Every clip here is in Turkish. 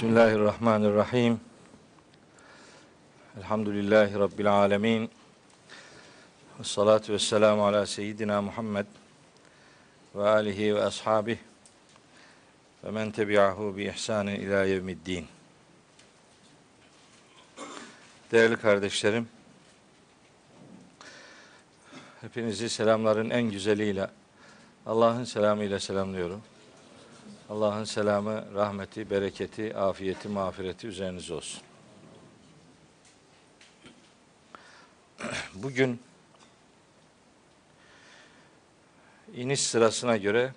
Bismillahirrahmanirrahim. Elhamdülillahi Rabbil alemin. Ve salatu ve selamu ala seyyidina Muhammed ve alihi ve ashabih ve men tebi'ahu bi ihsanin ila yevmiddin. Değerli kardeşlerim, hepinizi selamların en güzeliyle, Allah'ın selamıyla selamlıyorum. Allah'ın selamı, rahmeti, bereketi, afiyeti, mağfireti üzerinize olsun. Bugün iniş sırasına göre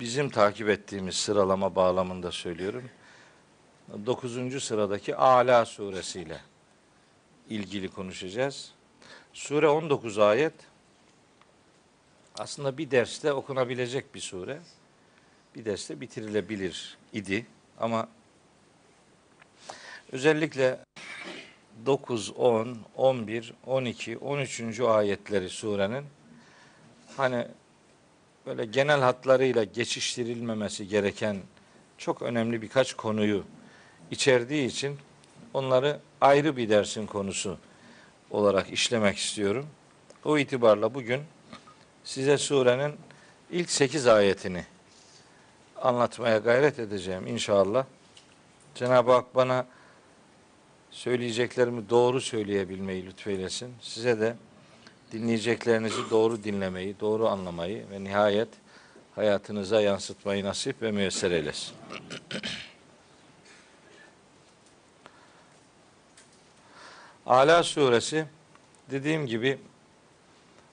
bizim takip ettiğimiz sıralama bağlamında söylüyorum. 9. sıradaki Ala suresiyle ilgili konuşacağız. Sure 19 ayet aslında bir derste okunabilecek bir sure. Bir derste bitirilebilir idi. Ama özellikle 9, 10, 11, 12, 13. ayetleri surenin hani böyle genel hatlarıyla geçiştirilmemesi gereken çok önemli birkaç konuyu içerdiği için onları ayrı bir dersin konusu olarak işlemek istiyorum. O itibarla bugün size surenin ilk sekiz ayetini anlatmaya gayret edeceğim inşallah. Cenab-ı Hak bana söyleyeceklerimi doğru söyleyebilmeyi lütfeylesin. Size de dinleyeceklerinizi doğru dinlemeyi, doğru anlamayı ve nihayet hayatınıza yansıtmayı nasip ve müyesser eylesin. Ala suresi dediğim gibi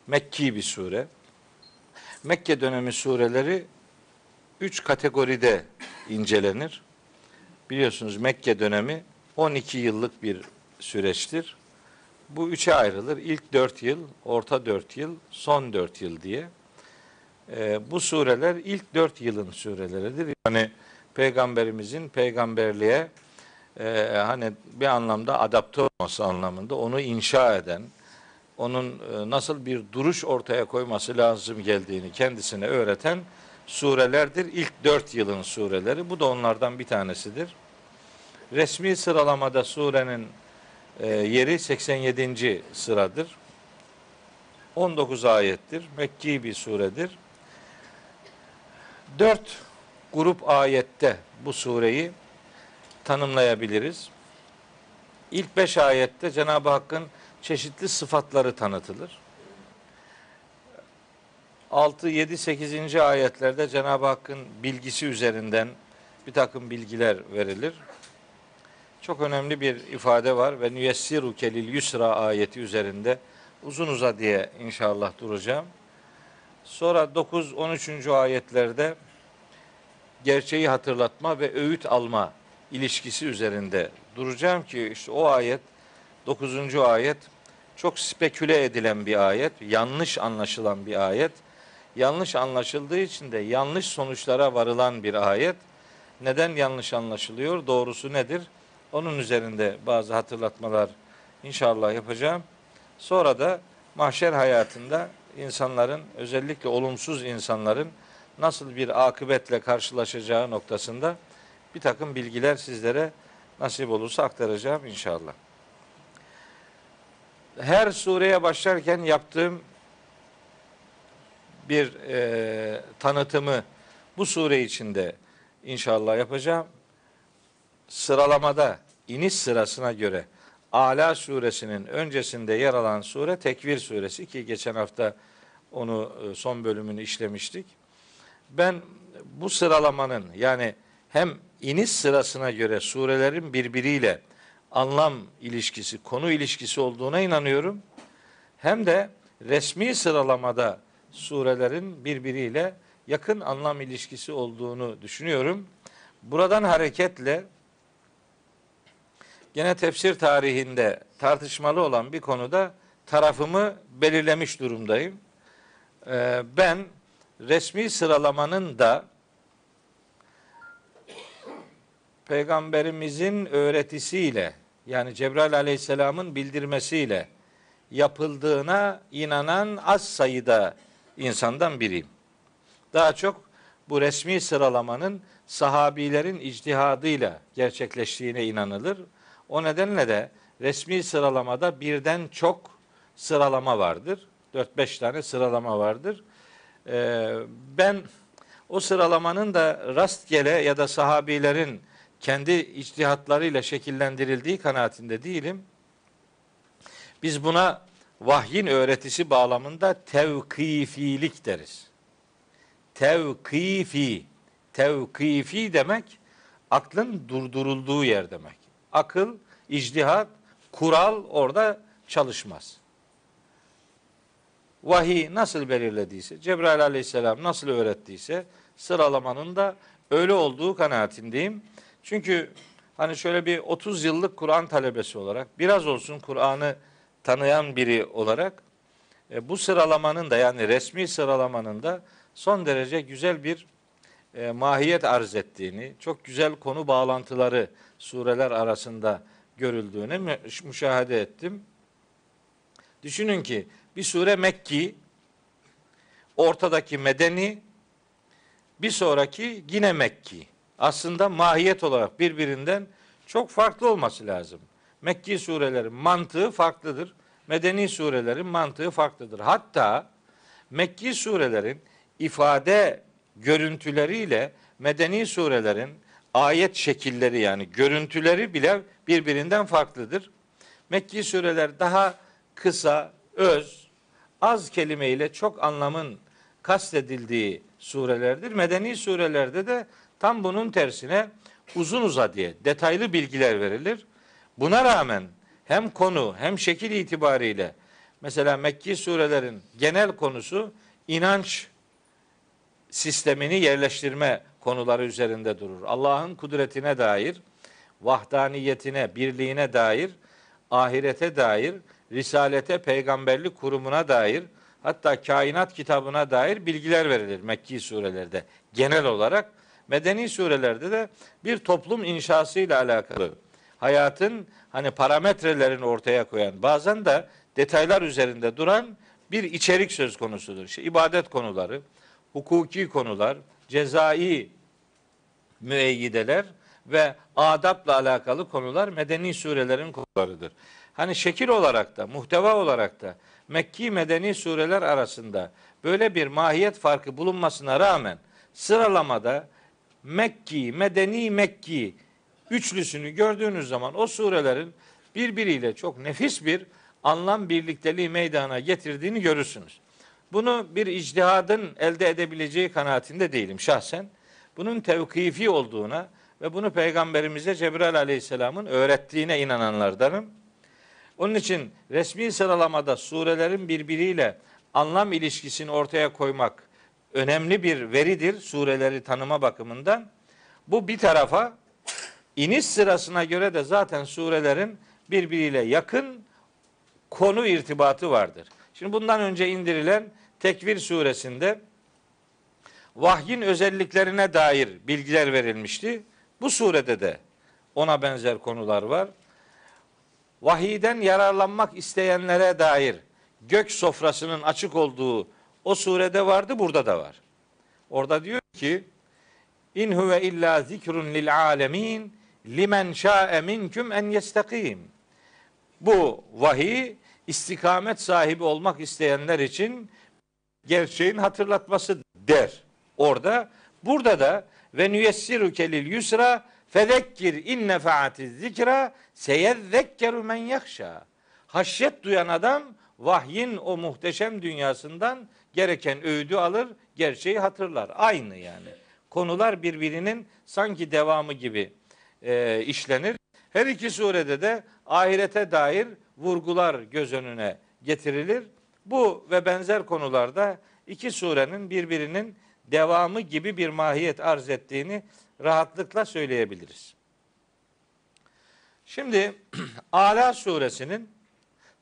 Mekki bir sure. Mekke dönemi sureleri üç kategoride incelenir. Biliyorsunuz Mekke dönemi 12 yıllık bir süreçtir. Bu üçe ayrılır. İlk dört yıl, orta dört yıl, son dört yıl diye. Ee, bu sureler ilk dört yılın sureleridir. Yani peygamberimizin peygamberliğe e, hani bir anlamda adapte olması anlamında onu inşa eden, onun e, nasıl bir duruş ortaya koyması lazım geldiğini kendisine öğreten surelerdir. İlk dört yılın sureleri. Bu da onlardan bir tanesidir. Resmi sıralamada surenin e, yeri 87. sıradır. 19 ayettir. Mekki bir suredir. Dört grup ayette bu sureyi tanımlayabiliriz. İlk beş ayette Cenab-ı Hakk'ın çeşitli sıfatları tanıtılır. 6, 7, 8. ayetlerde Cenab-ı Hakk'ın bilgisi üzerinden bir takım bilgiler verilir. Çok önemli bir ifade var ve nüyessiru kelil yusra ayeti üzerinde uzun uza diye inşallah duracağım. Sonra 9, 13. ayetlerde gerçeği hatırlatma ve öğüt alma ilişkisi üzerinde duracağım ki işte o ayet 9. ayet çok speküle edilen bir ayet, yanlış anlaşılan bir ayet. Yanlış anlaşıldığı için de yanlış sonuçlara varılan bir ayet. Neden yanlış anlaşılıyor? Doğrusu nedir? Onun üzerinde bazı hatırlatmalar inşallah yapacağım. Sonra da mahşer hayatında insanların özellikle olumsuz insanların nasıl bir akıbetle karşılaşacağı noktasında bir takım bilgiler sizlere nasip olursa aktaracağım inşallah her sureye başlarken yaptığım bir e, tanıtımı bu sure içinde inşallah yapacağım. Sıralamada iniş sırasına göre Ala suresinin öncesinde yer alan sure Tekvir suresi ki geçen hafta onu e, son bölümünü işlemiştik. Ben bu sıralamanın yani hem iniş sırasına göre surelerin birbiriyle anlam ilişkisi, konu ilişkisi olduğuna inanıyorum. Hem de resmi sıralamada surelerin birbiriyle yakın anlam ilişkisi olduğunu düşünüyorum. Buradan hareketle gene tefsir tarihinde tartışmalı olan bir konuda tarafımı belirlemiş durumdayım. Ee, ben resmi sıralamanın da Peygamberimizin öğretisiyle yani Cebrail aleyhisselamın bildirmesiyle yapıldığına inanan az sayıda insandan biriyim. Daha çok bu resmi sıralamanın sahabilerin ictihadıyla gerçekleştiğine inanılır. O nedenle de resmi sıralamada birden çok sıralama vardır. 4-5 tane sıralama vardır. Ee, ben o sıralamanın da rastgele ya da sahabilerin kendi içtihatlarıyla şekillendirildiği kanaatinde değilim. Biz buna vahyin öğretisi bağlamında tevkifilik deriz. Tevkifi, tevkifi demek aklın durdurulduğu yer demek. Akıl, icdihat, kural orada çalışmaz. Vahiy nasıl belirlediyse, Cebrail aleyhisselam nasıl öğrettiyse sıralamanın da öyle olduğu kanaatindeyim. Çünkü hani şöyle bir 30 yıllık Kur'an talebesi olarak biraz olsun Kur'an'ı tanıyan biri olarak e, bu sıralamanın da yani resmi sıralamanın da son derece güzel bir e, mahiyet arz ettiğini, çok güzel konu bağlantıları sureler arasında görüldüğünü müşahede ettim. Düşünün ki bir sure Mekki, ortadaki Medeni, bir sonraki yine Mekki aslında mahiyet olarak birbirinden çok farklı olması lazım. Mekki surelerin mantığı farklıdır. Medeni surelerin mantığı farklıdır. Hatta Mekki surelerin ifade görüntüleriyle medeni surelerin ayet şekilleri yani görüntüleri bile birbirinden farklıdır. Mekki sureler daha kısa, öz, az kelimeyle çok anlamın kastedildiği surelerdir. Medeni surelerde de Tam bunun tersine uzun uza diye detaylı bilgiler verilir. Buna rağmen hem konu hem şekil itibariyle mesela Mekki surelerin genel konusu inanç sistemini yerleştirme konuları üzerinde durur. Allah'ın kudretine dair, vahdaniyetine, birliğine dair, ahirete dair, risalete, peygamberlik kurumuna dair, hatta kainat kitabına dair bilgiler verilir Mekki surelerde genel olarak. Medeni surelerde de bir toplum inşasıyla alakalı hayatın hani parametrelerini ortaya koyan bazen de detaylar üzerinde duran bir içerik söz konusudur. İşte ibadet konuları, hukuki konular, cezai müeyyideler ve adapla alakalı konular medeni surelerin konularıdır. Hani şekil olarak da, muhteva olarak da Mekki medeni sureler arasında böyle bir mahiyet farkı bulunmasına rağmen sıralamada Mekki, Medeni Mekki üçlüsünü gördüğünüz zaman o surelerin birbiriyle çok nefis bir anlam birlikteliği meydana getirdiğini görürsünüz. Bunu bir icdihadın elde edebileceği kanaatinde değilim şahsen. Bunun tevkifi olduğuna ve bunu peygamberimize Cebrail aleyhisselamın öğrettiğine inananlardanım. Onun için resmi sıralamada surelerin birbiriyle anlam ilişkisini ortaya koymak önemli bir veridir sureleri tanıma bakımından. Bu bir tarafa iniş sırasına göre de zaten surelerin birbiriyle yakın konu irtibatı vardır. Şimdi bundan önce indirilen Tekvir suresinde vahyin özelliklerine dair bilgiler verilmişti. Bu surede de ona benzer konular var. Vahiden yararlanmak isteyenlere dair gök sofrasının açık olduğu o surede vardı, burada da var. Orada diyor ki İn huve illa zikrun lil alemin limen şa'e minküm en yestekim. Bu vahiy istikamet sahibi olmak isteyenler için gerçeğin hatırlatması der. Orada burada da ve nüyessiruke kelil yusra fezekkir in nefaati zikra seyezekkeru men yakşa. Haşyet duyan adam vahyin o muhteşem dünyasından gereken öğüdü alır, gerçeği hatırlar. Aynı yani. Konular birbirinin sanki devamı gibi e, işlenir. Her iki surede de ahirete dair vurgular göz önüne getirilir. Bu ve benzer konularda iki surenin birbirinin devamı gibi bir mahiyet arz ettiğini rahatlıkla söyleyebiliriz. Şimdi Ala suresinin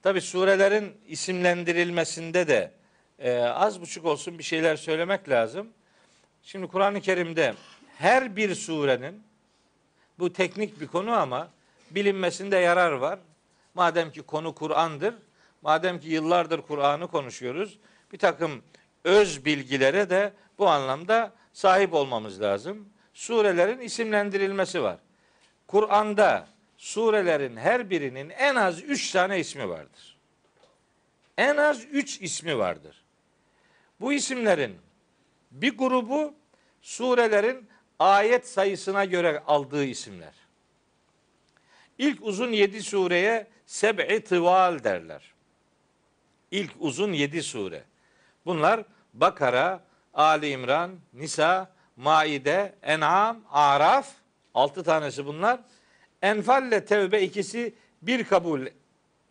tabi surelerin isimlendirilmesinde de e, az buçuk olsun bir şeyler söylemek lazım. Şimdi Kur'an-ı Kerim'de her bir surenin bu teknik bir konu ama bilinmesinde yarar var. Madem ki konu Kur'an'dır, madem ki yıllardır Kur'an'ı konuşuyoruz, bir takım öz bilgilere de bu anlamda sahip olmamız lazım. Surelerin isimlendirilmesi var. Kur'an'da surelerin her birinin en az üç tane ismi vardır. En az üç ismi vardır. Bu isimlerin bir grubu surelerin ayet sayısına göre aldığı isimler. İlk uzun yedi sureye seb'i tıval derler. İlk uzun yedi sure. Bunlar Bakara, Ali İmran, Nisa, Maide, En'am, Araf. Altı tanesi bunlar. Enfal ile Tevbe ikisi bir kabul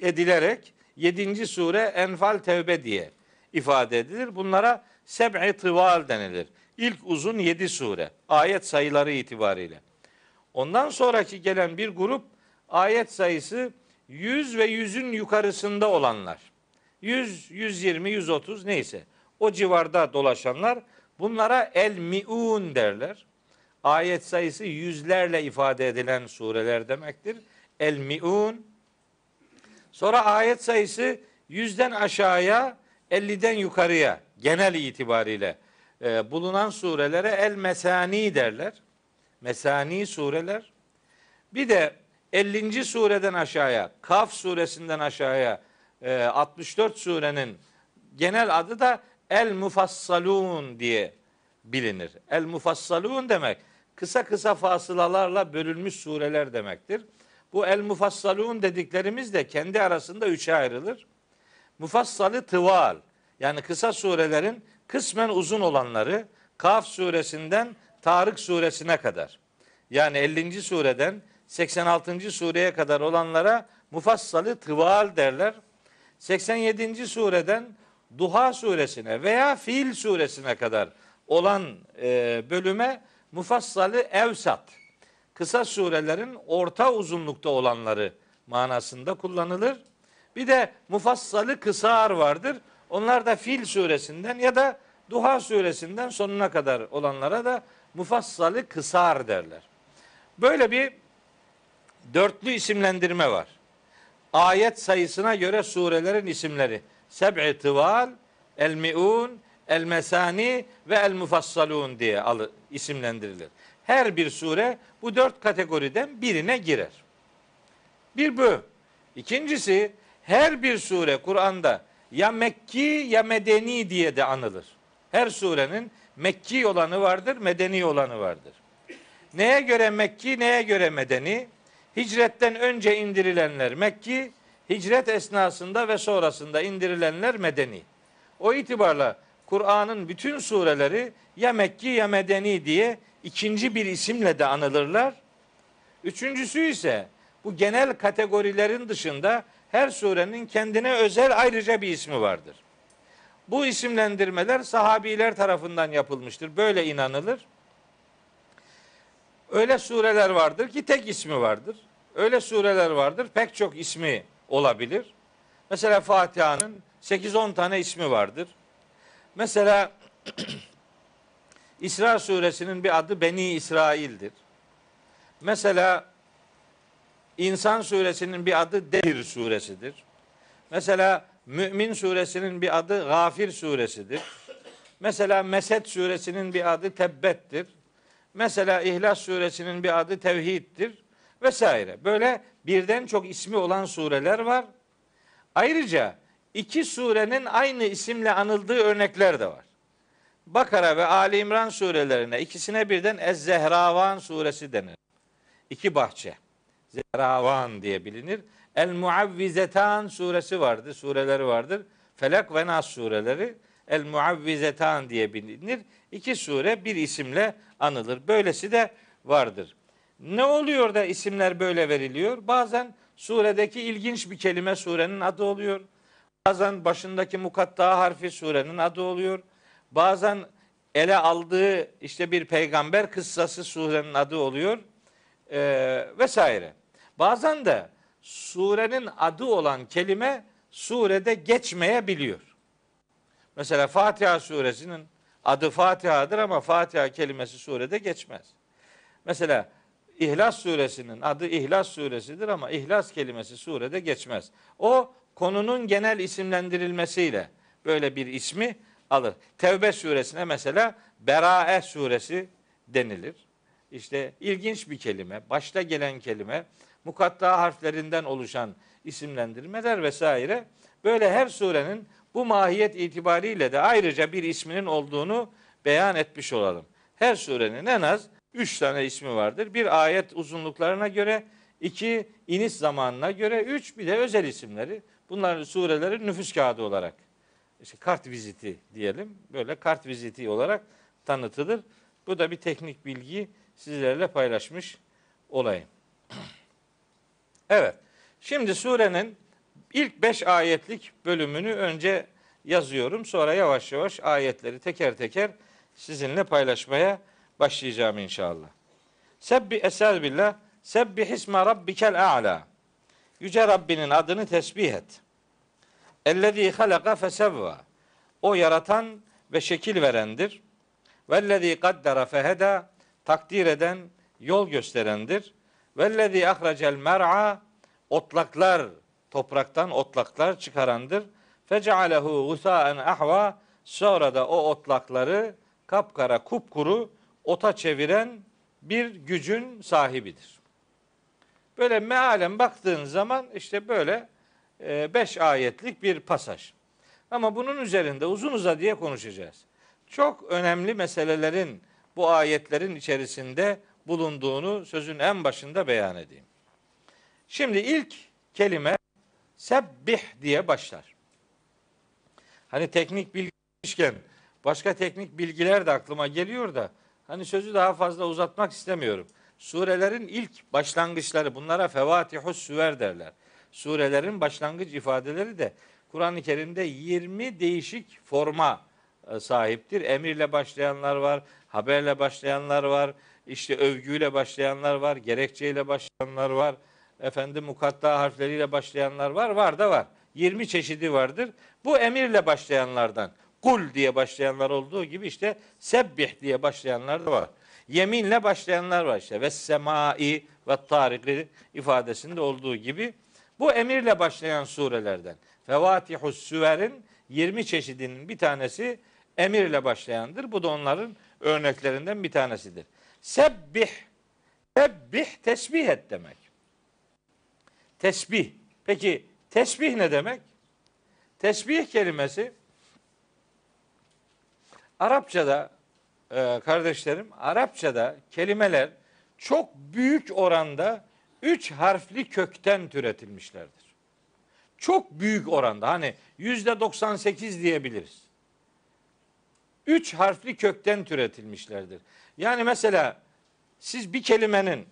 edilerek yedinci sure Enfal Tevbe diye ifade edilir. Bunlara seb'i tıval denilir. İlk uzun yedi sure. Ayet sayıları itibariyle. Ondan sonraki gelen bir grup ayet sayısı 100 ve yüzün yukarısında olanlar. 100, 120, 130 neyse. O civarda dolaşanlar bunlara el miun derler. Ayet sayısı yüzlerle ifade edilen sureler demektir. El miun. Sonra ayet sayısı yüzden aşağıya 50'den yukarıya genel itibariyle e, bulunan surelere el mesani derler. Mesani sureler. Bir de 50. sureden aşağıya, Kaf suresinden aşağıya e, 64 surenin genel adı da El Mufassalun diye bilinir. El Mufassalun demek kısa kısa fasılalarla bölünmüş sureler demektir. Bu El Mufassalun dediklerimiz de kendi arasında üçe ayrılır mufassali tıval yani kısa surelerin kısmen uzun olanları Kaf suresinden Tarık suresine kadar yani 50. sureden 86. sureye kadar olanlara mufassali tıval derler. 87. sureden Duha suresine veya Fil suresine kadar olan e, bölüme mufassali evsat kısa surelerin orta uzunlukta olanları manasında kullanılır. Bir de mufassalı kısar vardır. Onlar da Fil suresinden ya da Duha suresinden sonuna kadar olanlara da mufassalı kısar derler. Böyle bir dörtlü isimlendirme var. Ayet sayısına göre surelerin isimleri. Seb'i tıval, el mi'un, el mesani ve el mufassalun diye isimlendirilir. Her bir sure bu dört kategoriden birine girer. Bir bu. İkincisi her bir sure Kur'an'da ya Mekki ya Medeni diye de anılır. Her surenin Mekki olanı vardır, Medeni olanı vardır. Neye göre Mekki, neye göre Medeni? Hicretten önce indirilenler Mekki, hicret esnasında ve sonrasında indirilenler Medeni. O itibarla Kur'an'ın bütün sureleri ya Mekki ya Medeni diye ikinci bir isimle de anılırlar. Üçüncüsü ise bu genel kategorilerin dışında her surenin kendine özel ayrıca bir ismi vardır. Bu isimlendirmeler sahabiler tarafından yapılmıştır. Böyle inanılır. Öyle sureler vardır ki tek ismi vardır. Öyle sureler vardır pek çok ismi olabilir. Mesela Fatiha'nın 8-10 tane ismi vardır. Mesela İsra suresinin bir adı Beni İsrail'dir. Mesela İnsan suresinin bir adı Dehir suresidir. Mesela Mümin suresinin bir adı Gafir suresidir. Mesela Mesed suresinin bir adı Tebbet'tir. Mesela İhlas suresinin bir adı Tevhid'dir vesaire. Böyle birden çok ismi olan sureler var. Ayrıca iki surenin aynı isimle anıldığı örnekler de var. Bakara ve Ali İmran surelerine ikisine birden Ez-Zehravan suresi denir. İki bahçe. Zeravan diye bilinir. El Muavvizetan suresi vardır, sureleri vardır. Felak ve Nas sureleri El Muavvizetan diye bilinir. İki sure bir isimle anılır. Böylesi de vardır. Ne oluyor da isimler böyle veriliyor? Bazen suredeki ilginç bir kelime surenin adı oluyor. Bazen başındaki mukatta harfi surenin adı oluyor. Bazen ele aldığı işte bir peygamber kıssası surenin adı oluyor. Ee, vesaire. Bazen de surenin adı olan kelime surede geçmeyebiliyor. Mesela Fatiha suresinin adı Fatiha'dır ama Fatiha kelimesi surede geçmez. Mesela İhlas suresinin adı İhlas suresidir ama İhlas kelimesi surede geçmez. O konunun genel isimlendirilmesiyle böyle bir ismi alır. Tevbe suresine mesela Berae suresi denilir. İşte ilginç bir kelime, başta gelen kelime mukatta harflerinden oluşan isimlendirmeler vesaire. Böyle her surenin bu mahiyet itibariyle de ayrıca bir isminin olduğunu beyan etmiş olalım. Her surenin en az üç tane ismi vardır. Bir ayet uzunluklarına göre, iki iniş zamanına göre, üç bir de özel isimleri. Bunlar sureleri nüfus kağıdı olarak, işte kart viziti diyelim, böyle kart viziti olarak tanıtılır. Bu da bir teknik bilgi sizlerle paylaşmış olayım. Evet. Şimdi surenin ilk beş ayetlik bölümünü önce yazıyorum. Sonra yavaş yavaş ayetleri teker teker sizinle paylaşmaya başlayacağım inşallah. Sebbi esel billah Sebbi hisma rabbikel a'la. Yüce Rabbinin adını tesbih et. Ellezî halaka fesevva. O yaratan ve şekil verendir. Vellezî kaddara feheda. Takdir eden, yol gösterendir. Vellezî ahracel mer'a otlaklar topraktan otlaklar çıkarandır. Fecealehu gusaen ahva sonra da o otlakları kapkara kupkuru ota çeviren bir gücün sahibidir. Böyle mealen baktığın zaman işte böyle e, beş ayetlik bir pasaj. Ama bunun üzerinde uzun uza diye konuşacağız. Çok önemli meselelerin bu ayetlerin içerisinde bulunduğunu sözün en başında beyan edeyim. Şimdi ilk kelime sebbih diye başlar. Hani teknik bilgiyken başka teknik bilgiler de aklıma geliyor da hani sözü daha fazla uzatmak istemiyorum. Surelerin ilk başlangıçları bunlara fevatihus süver derler. Surelerin başlangıç ifadeleri de Kur'an-ı Kerim'de 20 değişik forma e, sahiptir. Emirle başlayanlar var, haberle başlayanlar var, işte övgüyle başlayanlar var, gerekçeyle başlayanlar var, efendim mukatta harfleriyle başlayanlar var, var da var. 20 çeşidi vardır. Bu emirle başlayanlardan, kul diye başlayanlar olduğu gibi işte sebbih diye başlayanlar da var. Yeminle başlayanlar var işte. Ve semai ve tariki ifadesinde olduğu gibi. Bu emirle başlayan surelerden. Fevatihus süverin 20 çeşidinin bir tanesi emirle başlayandır. Bu da onların örneklerinden bir tanesidir. Sebbih. Sebbih tesbih et demek. Tesbih. Peki tesbih ne demek? Tesbih kelimesi Arapçada e, kardeşlerim Arapçada kelimeler çok büyük oranda üç harfli kökten türetilmişlerdir. Çok büyük oranda hani yüzde 98 diyebiliriz. Üç harfli kökten türetilmişlerdir. Yani mesela siz bir kelimenin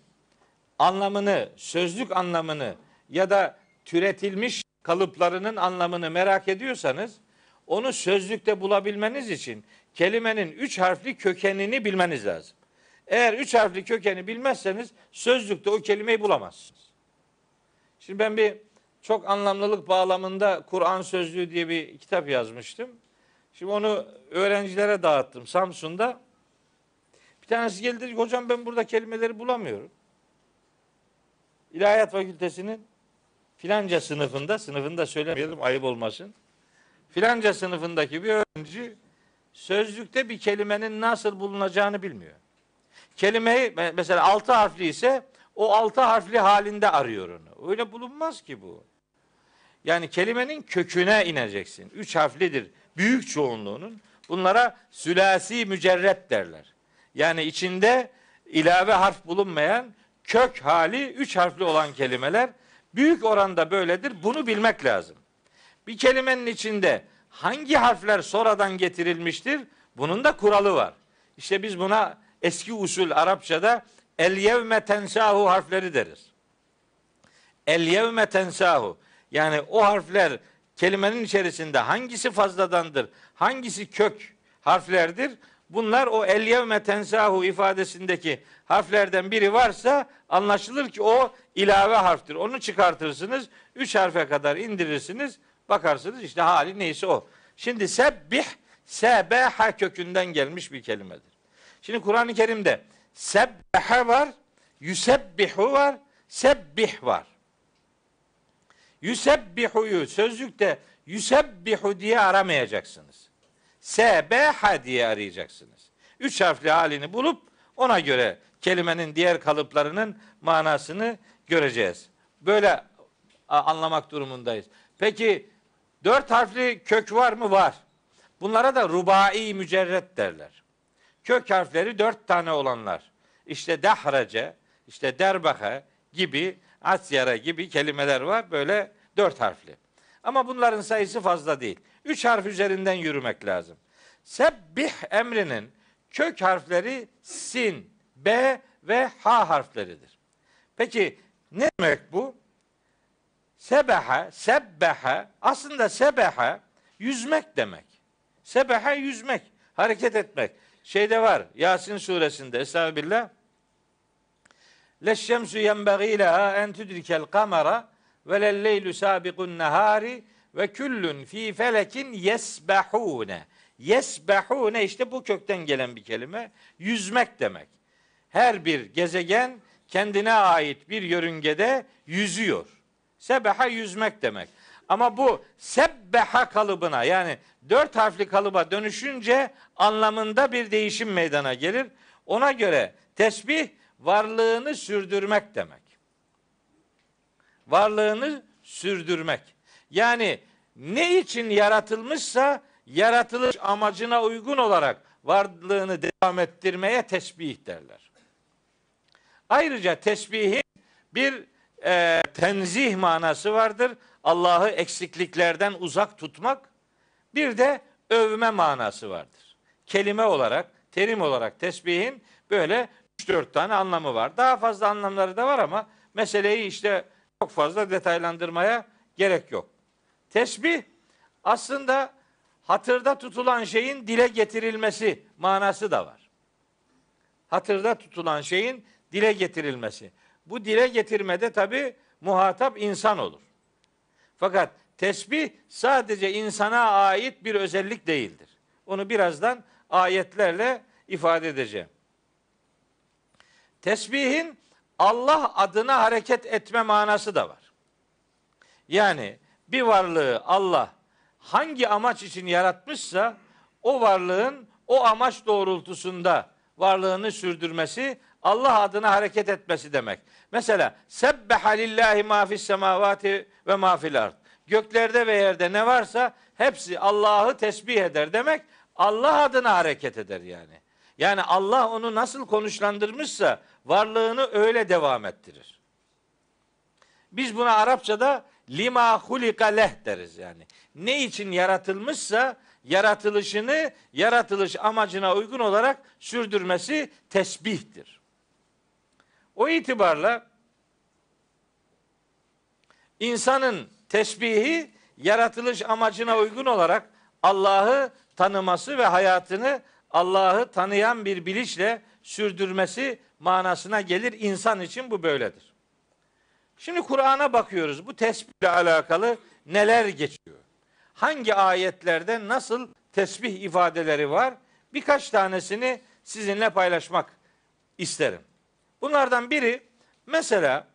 anlamını, sözlük anlamını ya da türetilmiş kalıplarının anlamını merak ediyorsanız onu sözlükte bulabilmeniz için kelimenin üç harfli kökenini bilmeniz lazım. Eğer üç harfli kökeni bilmezseniz sözlükte o kelimeyi bulamazsınız. Şimdi ben bir çok anlamlılık bağlamında Kur'an sözlüğü diye bir kitap yazmıştım. Şimdi onu öğrencilere dağıttım Samsun'da tanesi geldi dedi hocam ben burada kelimeleri bulamıyorum. İlahiyat Fakültesi'nin filanca sınıfında, sınıfında söylemeyelim ayıp olmasın. Filanca sınıfındaki bir öğrenci sözlükte bir kelimenin nasıl bulunacağını bilmiyor. Kelimeyi mesela altı harfli ise o altı harfli halinde arıyor onu. Öyle bulunmaz ki bu. Yani kelimenin köküne ineceksin. Üç harflidir büyük çoğunluğunun. Bunlara sülasi mücerret derler. Yani içinde ilave harf bulunmayan kök hali üç harfli olan kelimeler büyük oranda böyledir. Bunu bilmek lazım. Bir kelimenin içinde hangi harfler sonradan getirilmiştir? Bunun da kuralı var. İşte biz buna eski usul Arapçada el yevme tensahu harfleri deriz. El yevme tensahu yani o harfler kelimenin içerisinde hangisi fazladandır, hangisi kök harflerdir Bunlar o el yevme tensahu ifadesindeki harflerden biri varsa anlaşılır ki o ilave harftir. Onu çıkartırsınız. Üç harfe kadar indirirsiniz. Bakarsınız işte hali neyse o. Şimdi sebbih sebeha kökünden gelmiş bir kelimedir. Şimdi Kur'an-ı Kerim'de sebbeha var, yüsebbihu var, sebbih var. Yüsebbihuyu sözlükte yüsebbihu diye aramayacaksınız. SBH diye arayacaksınız. Üç harfli halini bulup ona göre kelimenin diğer kalıplarının manasını göreceğiz. Böyle anlamak durumundayız. Peki dört harfli kök var mı? Var. Bunlara da rubai mücerret derler. Kök harfleri dört tane olanlar. İşte dehrece, işte derbaha gibi, asyara gibi kelimeler var. Böyle dört harfli. Ama bunların sayısı fazla değil. Üç harf üzerinden yürümek lazım. Sebbih emrinin kök harfleri sin, b ve ha harfleridir. Peki ne demek bu? Sebeha, sebbeha aslında sebeha yüzmek demek. Sebeha yüzmek, hareket etmek. Şeyde var Yasin suresinde estağfirullah. Leşşemsu yenbagî leha en kamera ve lelleylu sâbiqun nehâri ve küllün fi felekin yesbehune. Yesbehune işte bu kökten gelen bir kelime. Yüzmek demek. Her bir gezegen kendine ait bir yörüngede yüzüyor. Sebeha yüzmek demek. Ama bu sebbeha kalıbına yani dört harfli kalıba dönüşünce anlamında bir değişim meydana gelir. Ona göre tesbih varlığını sürdürmek demek. Varlığını sürdürmek. Yani ne için yaratılmışsa yaratılış amacına uygun olarak varlığını devam ettirmeye tesbih derler. Ayrıca tesbihin bir e, tenzih manası vardır. Allah'ı eksikliklerden uzak tutmak. Bir de övme manası vardır. Kelime olarak, terim olarak tesbihin böyle 3-4 tane anlamı var. Daha fazla anlamları da var ama meseleyi işte çok fazla detaylandırmaya gerek yok. Tesbih aslında hatırda tutulan şeyin dile getirilmesi manası da var. Hatırda tutulan şeyin dile getirilmesi. Bu dile getirmede tabi muhatap insan olur. Fakat tesbih sadece insana ait bir özellik değildir. Onu birazdan ayetlerle ifade edeceğim. Tesbihin Allah adına hareket etme manası da var. Yani bir varlığı Allah hangi amaç için yaratmışsa o varlığın o amaç doğrultusunda varlığını sürdürmesi Allah adına hareket etmesi demek. Mesela sebbeha lillahi ma fis semavati ve ma fil ard. Göklerde ve yerde ne varsa hepsi Allah'ı tesbih eder demek. Allah adına hareket eder yani. Yani Allah onu nasıl konuşlandırmışsa varlığını öyle devam ettirir. Biz buna Arapçada lima hulika leh deriz yani. Ne için yaratılmışsa yaratılışını yaratılış amacına uygun olarak sürdürmesi tesbihtir. O itibarla insanın tesbihi yaratılış amacına uygun olarak Allah'ı tanıması ve hayatını Allah'ı tanıyan bir bilişle sürdürmesi manasına gelir. İnsan için bu böyledir. Şimdi Kur'an'a bakıyoruz. Bu tesbihle alakalı neler geçiyor? Hangi ayetlerde nasıl tesbih ifadeleri var? Birkaç tanesini sizinle paylaşmak isterim. Bunlardan biri mesela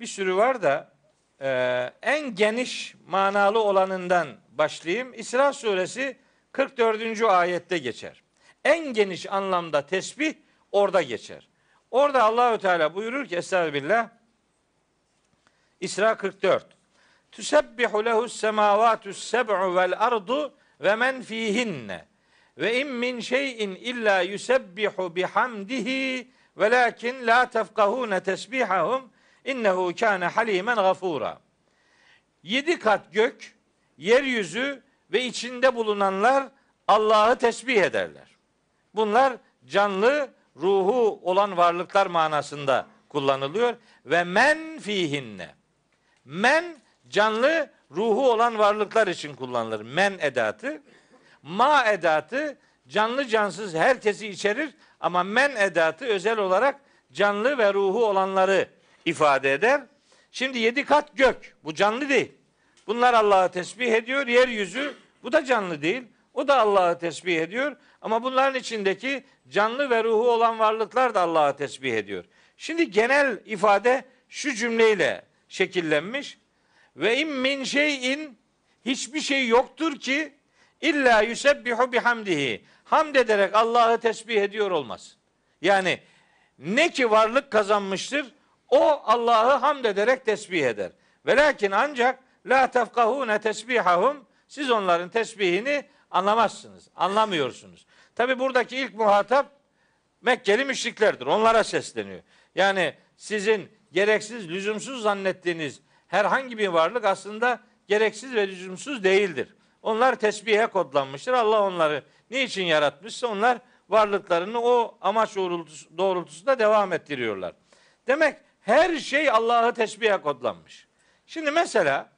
bir sürü var da e, en geniş manalı olanından başlayayım. İsra suresi 44. ayette geçer. En geniş anlamda tesbih orada geçer. Orada Allahü Teala buyurur ki Estağfirullah İsra 44. Tüsebbihu lehus semavatu seb'u vel ardu ve men fihinne ve im min şeyin illa yusebbihu bihamdihi velakin la tefkahune tesbihahum innehu kâne halimen gafura. Yedi kat gök, yeryüzü ve içinde bulunanlar Allah'ı tesbih ederler. Bunlar canlı ruhu olan varlıklar manasında kullanılıyor. Ve men fihinne. Men canlı ruhu olan varlıklar için kullanılır. Men edatı. Ma edatı canlı cansız herkesi içerir ama men edatı özel olarak canlı ve ruhu olanları ifade eder. Şimdi yedi kat gök bu canlı değil. Bunlar Allah'ı tesbih ediyor. Yeryüzü bu da canlı değil. O da Allah'ı tesbih ediyor. Ama bunların içindeki canlı ve ruhu olan varlıklar da Allah'ı tesbih ediyor. Şimdi genel ifade şu cümleyle şekillenmiş. Ve in min şeyin hiçbir şey yoktur ki illa yusebbihu bihamdihi. Hamd ederek Allah'ı tesbih ediyor olmaz. Yani ne ki varlık kazanmıştır o Allah'ı hamd ederek tesbih eder. Ve lakin ancak la tefkahune tesbihahum siz onların tesbihini anlamazsınız. Anlamıyorsunuz. Tabi buradaki ilk muhatap Mekkeli müşriklerdir. Onlara sesleniyor. Yani sizin gereksiz, lüzumsuz zannettiğiniz herhangi bir varlık aslında gereksiz ve lüzumsuz değildir. Onlar tesbihe kodlanmıştır. Allah onları niçin yaratmışsa onlar varlıklarını o amaç doğrultusunda devam ettiriyorlar. Demek her şey Allah'ı tesbihe kodlanmış. Şimdi mesela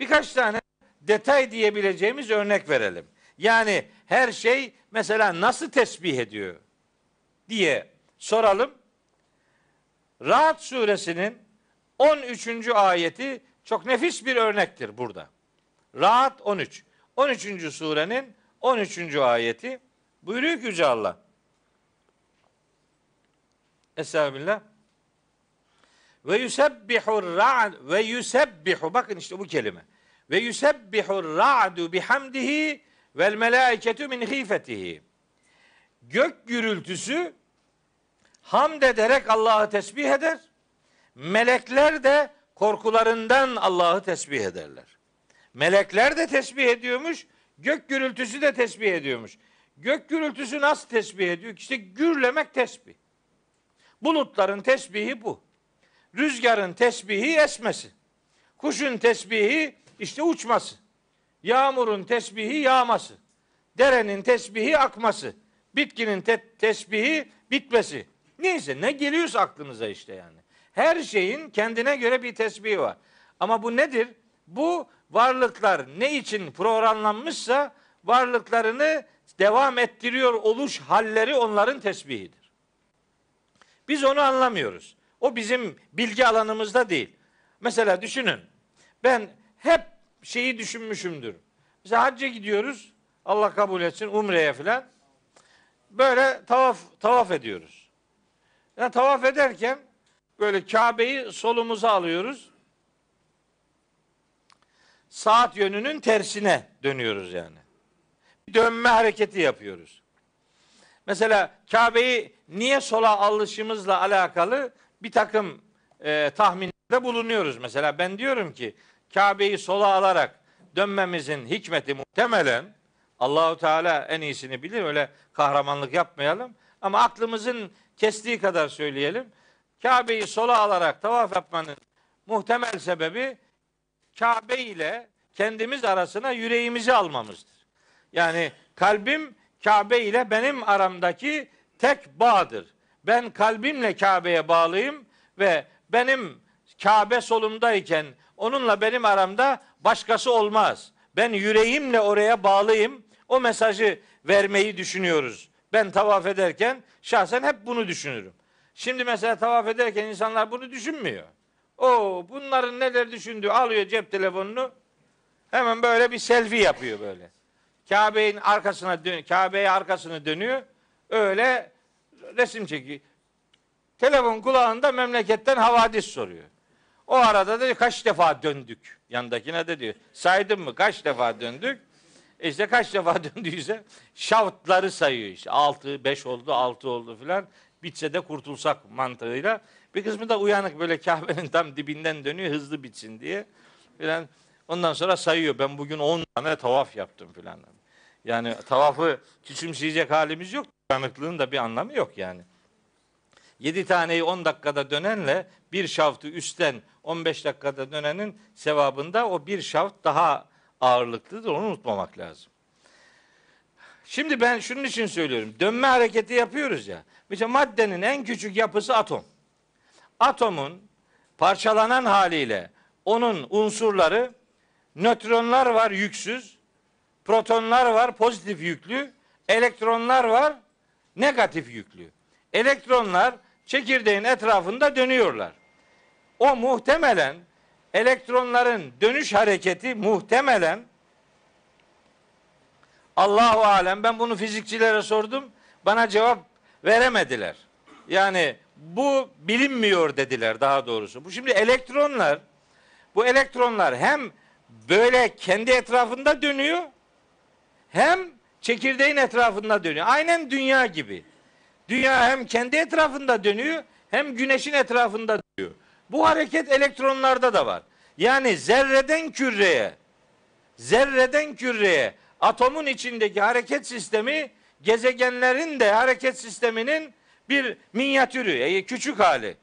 birkaç tane detay diyebileceğimiz örnek verelim. Yani her şey mesela nasıl tesbih ediyor diye soralım. Rahat suresinin 13. ayeti çok nefis bir örnektir burada. Rahat 13. 13. surenin 13. ayeti buyuruyor ki Yüce Allah. Estağfirullah. Ve yusebbihur ra'd ve yusebbihu bakın işte bu kelime. Ve yusebbihur ra'du bihamdihi vel melaiketu min hifetihi. Gök gürültüsü hamd ederek Allah'ı tesbih eder. Melekler de korkularından Allah'ı tesbih ederler. Melekler de tesbih ediyormuş, gök gürültüsü de tesbih ediyormuş. Gök gürültüsü nasıl tesbih ediyor? İşte gürlemek tesbih. Bulutların tesbihi bu. Rüzgarın tesbihi esmesi. Kuşun tesbihi işte uçması. Yağmurun tesbihi yağması. Derenin tesbihi akması. Bitkinin te- tesbihi bitmesi. Neyse ne geliyorsa aklınıza işte yani. Her şeyin kendine göre bir tesbihi var. Ama bu nedir? Bu varlıklar ne için programlanmışsa varlıklarını devam ettiriyor oluş halleri onların tesbihidir. Biz onu anlamıyoruz. O bizim bilgi alanımızda değil. Mesela düşünün ben hep şeyi düşünmüşümdür. Mesela hacca gidiyoruz. Allah kabul etsin umreye filan. Böyle tavaf tavaf ediyoruz. Yani tavaf ederken böyle Kabe'yi solumuza alıyoruz. Saat yönünün tersine dönüyoruz yani. Dönme hareketi yapıyoruz. Mesela Kabe'yi niye sola alışımızla alakalı bir takım e, tahminlerde bulunuyoruz. Mesela ben diyorum ki Kabe'yi sola alarak dönmemizin hikmeti muhtemelen Allahu Teala en iyisini bilir. Öyle kahramanlık yapmayalım. Ama aklımızın kestiği kadar söyleyelim. Kabe'yi sola alarak tavaf yapmanın muhtemel sebebi Kabe ile kendimiz arasına yüreğimizi almamızdır. Yani kalbim Kabe ile benim aramdaki tek bağdır. Ben kalbimle Kabe'ye bağlıyım ve benim Kabe solumdayken Onunla benim aramda başkası olmaz. Ben yüreğimle oraya bağlıyım. O mesajı vermeyi düşünüyoruz. Ben tavaf ederken şahsen hep bunu düşünürüm. Şimdi mesela tavaf ederken insanlar bunu düşünmüyor. O bunların neler düşündüğü alıyor cep telefonunu. Hemen böyle bir selfie yapıyor böyle. Kabe'nin arkasına dön Kabe'ye arkasını dönüyor. Öyle resim çekiyor. Telefon kulağında memleketten havadis soruyor. O arada da diyor, kaç defa döndük. Yandakine de diyor saydın mı kaç defa döndük? E işte kaç defa döndüyse şavtları sayıyor işte. altı beş oldu, altı oldu filan. Bitse de kurtulsak mantığıyla. Bir kısmı da uyanık böyle kahvenin tam dibinden dönüyor hızlı bitsin diye. Filan. Ondan sonra sayıyor. Ben bugün on tane tavaf yaptım filan. Yani tavafı küçümseyecek halimiz yok. Uyanıklığın da bir anlamı yok yani. 7 taneyi 10 dakikada dönenle bir şaftı üstten 15 dakikada dönenin sevabında o bir şaft daha ağırlıklıdır. Onu unutmamak lazım. Şimdi ben şunun için söylüyorum. Dönme hareketi yapıyoruz ya. İşte maddenin en küçük yapısı atom. Atomun parçalanan haliyle onun unsurları nötronlar var yüksüz, protonlar var pozitif yüklü, elektronlar var negatif yüklü. Elektronlar çekirdeğin etrafında dönüyorlar. O muhtemelen elektronların dönüş hareketi muhtemelen Allahu alem ben bunu fizikçilere sordum. Bana cevap veremediler. Yani bu bilinmiyor dediler daha doğrusu. Bu şimdi elektronlar bu elektronlar hem böyle kendi etrafında dönüyor hem çekirdeğin etrafında dönüyor. Aynen dünya gibi. Dünya hem kendi etrafında dönüyor hem güneşin etrafında dönüyor. Bu hareket elektronlarda da var. Yani zerreden küreye, zerreden küreye atomun içindeki hareket sistemi gezegenlerin de hareket sisteminin bir minyatürü, küçük hali.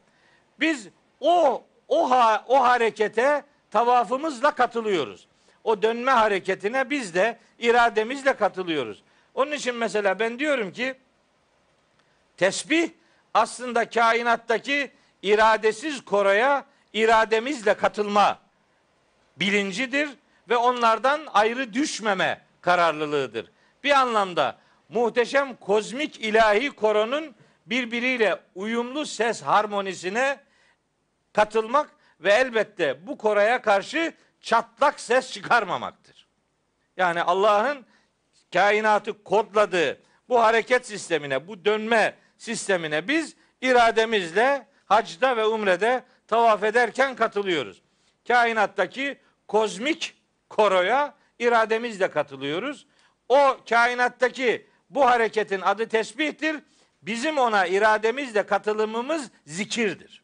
Biz o o ha, o harekete tavafımızla katılıyoruz. O dönme hareketine biz de irademizle katılıyoruz. Onun için mesela ben diyorum ki Tesbih aslında kainattaki iradesiz koraya irademizle katılma bilincidir ve onlardan ayrı düşmeme kararlılığıdır. Bir anlamda muhteşem kozmik ilahi koronun birbiriyle uyumlu ses harmonisine katılmak ve elbette bu koraya karşı çatlak ses çıkarmamaktır. Yani Allah'ın kainatı kodladığı bu hareket sistemine, bu dönme sistemine biz irademizle hacda ve umrede tavaf ederken katılıyoruz. Kainattaki kozmik koroya irademizle katılıyoruz. O kainattaki bu hareketin adı tesbihtir. Bizim ona irademizle katılımımız zikirdir.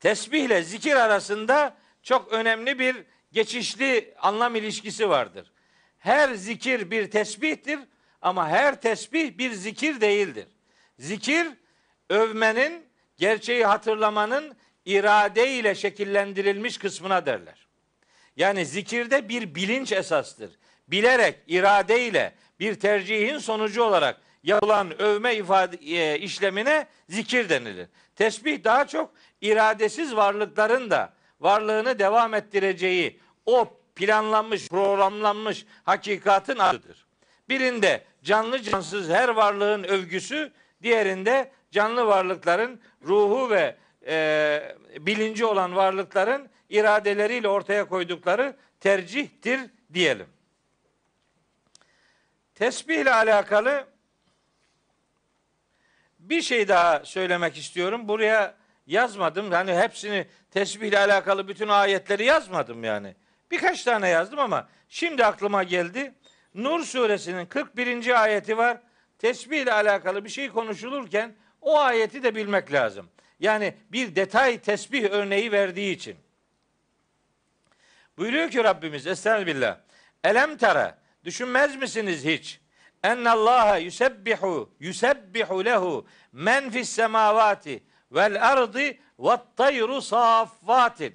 Tesbihle zikir arasında çok önemli bir geçişli anlam ilişkisi vardır. Her zikir bir tesbihtir ama her tesbih bir zikir değildir. Zikir övmenin, gerçeği hatırlamanın irade ile şekillendirilmiş kısmına derler. Yani zikirde bir bilinç esastır. Bilerek, irade ile bir tercihin sonucu olarak yapılan övme ifade, e, işlemine zikir denilir. Tesbih daha çok iradesiz varlıkların da varlığını devam ettireceği o planlanmış, programlanmış hakikatin adıdır. Birinde canlı cansız her varlığın övgüsü, diğerinde canlı varlıkların ruhu ve e, bilinci olan varlıkların iradeleriyle ortaya koydukları tercihtir diyelim. Tesbih ile alakalı bir şey daha söylemek istiyorum. Buraya yazmadım. yani hepsini tesbih ile alakalı bütün ayetleri yazmadım yani. Birkaç tane yazdım ama şimdi aklıma geldi. Nur suresinin 41. ayeti var. Tesbih ile alakalı bir şey konuşulurken o ayeti de bilmek lazım. Yani bir detay tesbih örneği verdiği için. Buyuruyor ki Rabbimiz Estağfirullah. Elem tara düşünmez misiniz hiç? Allaha yusebbihu yusebbihu lehu men fis semavati vel ardı ve tayru saffatin.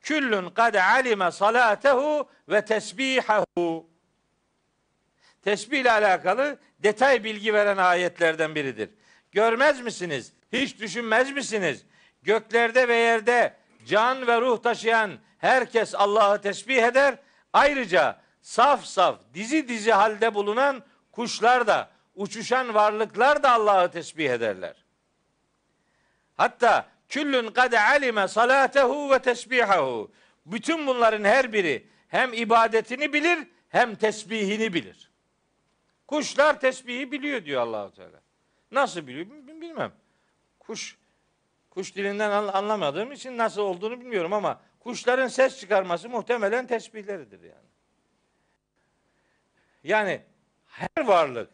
Küllün kad alime salatehu ve tesbihahu tesbih ile alakalı detay bilgi veren ayetlerden biridir. Görmez misiniz? Hiç düşünmez misiniz? Göklerde ve yerde can ve ruh taşıyan herkes Allah'ı tesbih eder. Ayrıca saf saf dizi dizi halde bulunan kuşlar da uçuşan varlıklar da Allah'ı tesbih ederler. Hatta küllün kad alime salatehu ve tesbihahu. Bütün bunların her biri hem ibadetini bilir hem tesbihini bilir. Kuşlar tesbihi biliyor diyor Allahu Teala. Nasıl biliyor bilmem. Kuş kuş dilinden anlamadığım için nasıl olduğunu bilmiyorum ama kuşların ses çıkarması muhtemelen tesbihleridir yani. Yani her varlık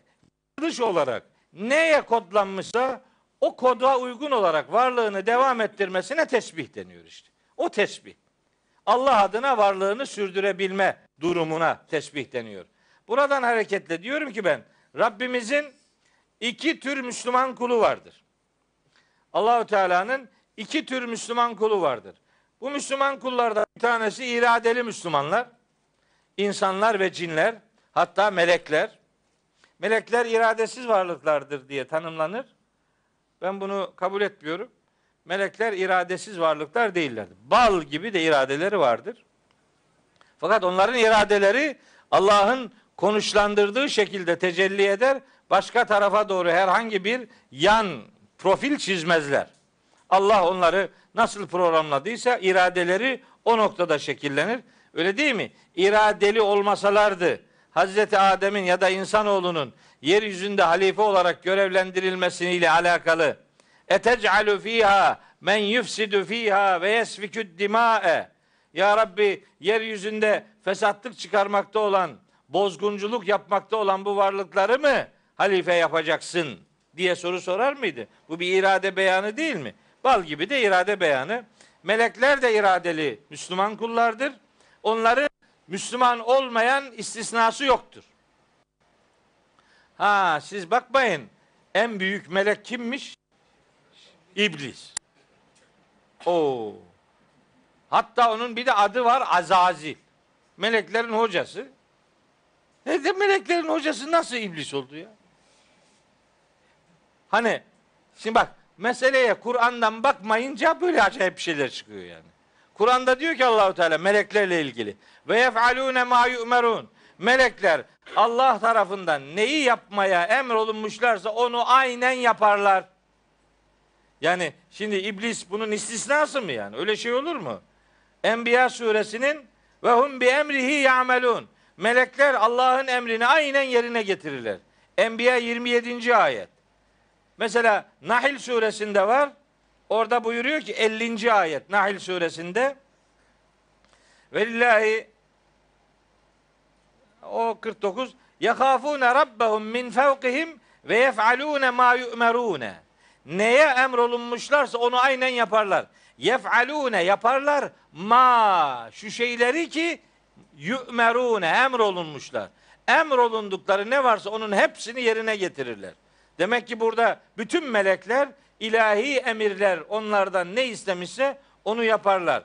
dış olarak neye kodlanmışsa o koda uygun olarak varlığını devam ettirmesine tesbih deniyor işte. O tesbih. Allah adına varlığını sürdürebilme durumuna tesbih deniyor. Buradan hareketle diyorum ki ben Rabbimizin iki tür Müslüman kulu vardır. Allahü Teala'nın iki tür Müslüman kulu vardır. Bu Müslüman kullardan bir tanesi iradeli Müslümanlar. insanlar ve cinler, hatta melekler. Melekler iradesiz varlıklardır diye tanımlanır. Ben bunu kabul etmiyorum. Melekler iradesiz varlıklar değillerdir. Bal gibi de iradeleri vardır. Fakat onların iradeleri Allah'ın konuşlandırdığı şekilde tecelli eder. Başka tarafa doğru herhangi bir yan profil çizmezler. Allah onları nasıl programladıysa iradeleri o noktada şekillenir. Öyle değil mi? İradeli olmasalardı Hazreti Adem'in ya da insanoğlunun yeryüzünde halife olarak görevlendirilmesiyle alakalı etec'alu fiha men yufsidu fiha ve yesfikü dima'e ya Rabbi yeryüzünde fesatlık çıkarmakta olan bozgunculuk yapmakta olan bu varlıkları mı halife yapacaksın diye soru sorar mıydı? Bu bir irade beyanı değil mi? Bal gibi de irade beyanı. Melekler de iradeli Müslüman kullardır. Onları Müslüman olmayan istisnası yoktur. Ha siz bakmayın en büyük melek kimmiş? İblis. O. Hatta onun bir de adı var Azazil. Meleklerin hocası. Ne de meleklerin hocası nasıl iblis oldu ya? Hani şimdi bak meseleye Kur'an'dan bakmayınca böyle acayip şeyler çıkıyor yani. Kur'an'da diyor ki Allahu Teala meleklerle ilgili ve yef'alune ma yu'merun. Melekler Allah tarafından neyi yapmaya emrolunmuşlarsa onu aynen yaparlar. Yani şimdi iblis bunun istisnası mı yani? Öyle şey olur mu? Enbiya suresinin ve hum bi emrihi ya'melun. Melekler Allah'ın emrini aynen yerine getirirler. Enbiya 27. ayet. Mesela Nahil suresinde var. Orada buyuruyor ki 50. ayet Nahil suresinde Velillahi o 49 Yakafune rabbehum min fevkihim ve yef'alune ma yu'merune. Neye emrolunmuşlarsa onu aynen yaparlar. Yef'alune yaparlar ma şu şeyleri ki Yü'merûne emrolunmuşlar. Emrolundukları ne varsa onun hepsini yerine getirirler. Demek ki burada bütün melekler ilahi emirler onlardan ne istemişse onu yaparlar.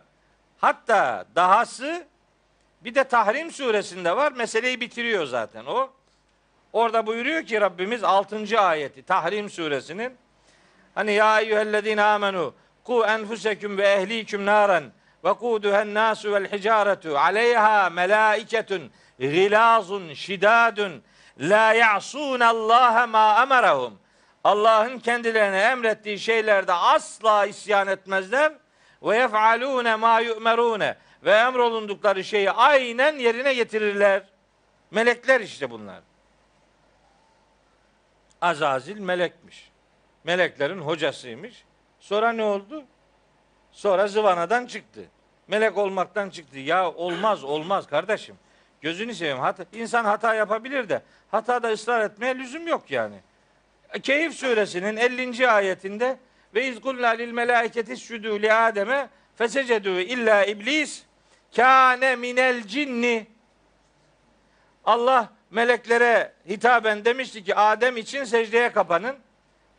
Hatta dahası bir de Tahrim suresinde var. Meseleyi bitiriyor zaten o. Orada buyuruyor ki Rabbimiz 6. ayeti Tahrim suresinin. Hani ya eyyühellezine amenu ku enfuseküm ve ehliküm naren وَقُودُهَا النَّاسُ وَالْحِجَارَةُ عَلَيْهَا مَلَائِكَةٌ غِلَازٌ شِدَادٌ لَا يَعْصُونَ اللّٰهَ مَا أَمَرَهُمْ Allah'ın kendilerine emrettiği şeylerde asla isyan etmezler. Ve yef'alûne mâ yu'merûne ve emrolundukları şeyi aynen yerine getirirler. Melekler işte bunlar. Azazil melekmiş. Meleklerin hocasıymış. Sonra ne oldu? Sonra zıvanadan çıktı. Melek olmaktan çıktı. Ya olmaz olmaz kardeşim. Gözünü seveyim. Hata, insan hata yapabilir de hatada ısrar etmeye lüzum yok yani. Keyif suresinin 50. ayetinde ve izkulla lil melâiketi südû li Adem'e fesecedû illa iblis kâne minel cinni Allah meleklere hitaben demişti ki Adem için secdeye kapanın.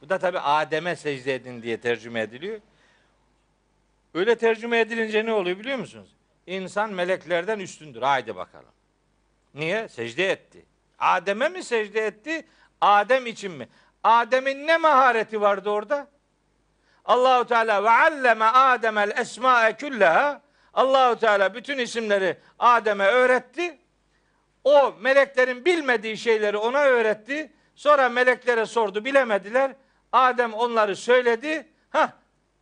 Bu da tabi Adem'e secde edin diye tercüme ediliyor. Öyle tercüme edilince ne oluyor biliyor musunuz? İnsan meleklerden üstündür. Haydi bakalım. Niye? Secde etti. Adem'e mi secde etti? Adem için mi? Adem'in ne mahareti vardı orada? Allahu Teala ve alleme Adem'el esma'e kullaha. Allahu Teala bütün isimleri Adem'e öğretti. O meleklerin bilmediği şeyleri ona öğretti. Sonra meleklere sordu, bilemediler. Adem onları söyledi. Hah.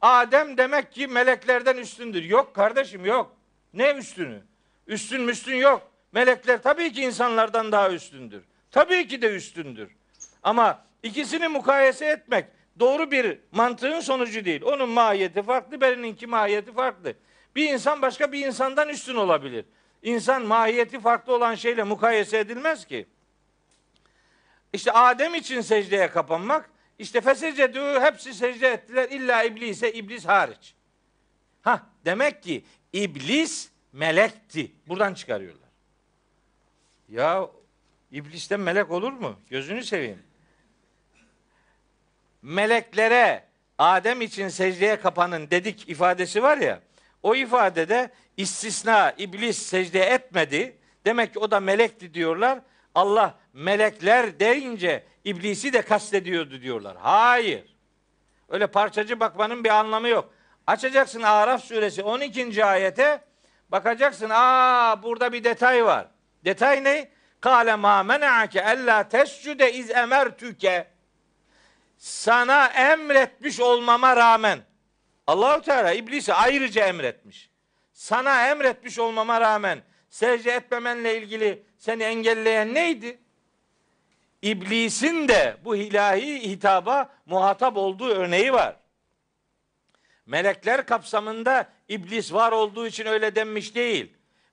Adem demek ki meleklerden üstündür. Yok kardeşim yok. Ne üstünü? Üstün müstün yok. Melekler tabii ki insanlardan daha üstündür. Tabii ki de üstündür. Ama ikisini mukayese etmek doğru bir mantığın sonucu değil. Onun mahiyeti farklı, berininki mahiyeti farklı. Bir insan başka bir insandan üstün olabilir. İnsan mahiyeti farklı olan şeyle mukayese edilmez ki. İşte Adem için secdeye kapanmak, işte fesecedü hepsi secde ettiler illa iblise iblis hariç. Ha demek ki iblis melekti. Buradan çıkarıyorlar. Ya iblisten melek olur mu? Gözünü seveyim. Meleklere Adem için secdeye kapanın dedik ifadesi var ya. O ifadede istisna iblis secde etmedi. Demek ki o da melekti diyorlar. Allah melekler deyince iblisi de kastediyordu diyorlar. Hayır. Öyle parçacı bakmanın bir anlamı yok. Açacaksın Araf suresi 12. ayete bakacaksın aa burada bir detay var. Detay ne? Kale ma mena'ake ella tescude iz emertüke. Sana emretmiş olmama rağmen Allahu Teala iblise ayrıca emretmiş. Sana emretmiş olmama rağmen secde etmemenle ilgili seni engelleyen neydi? İblisin de bu ilahi hitaba muhatap olduğu örneği var. Melekler kapsamında iblis var olduğu için öyle denmiş değil.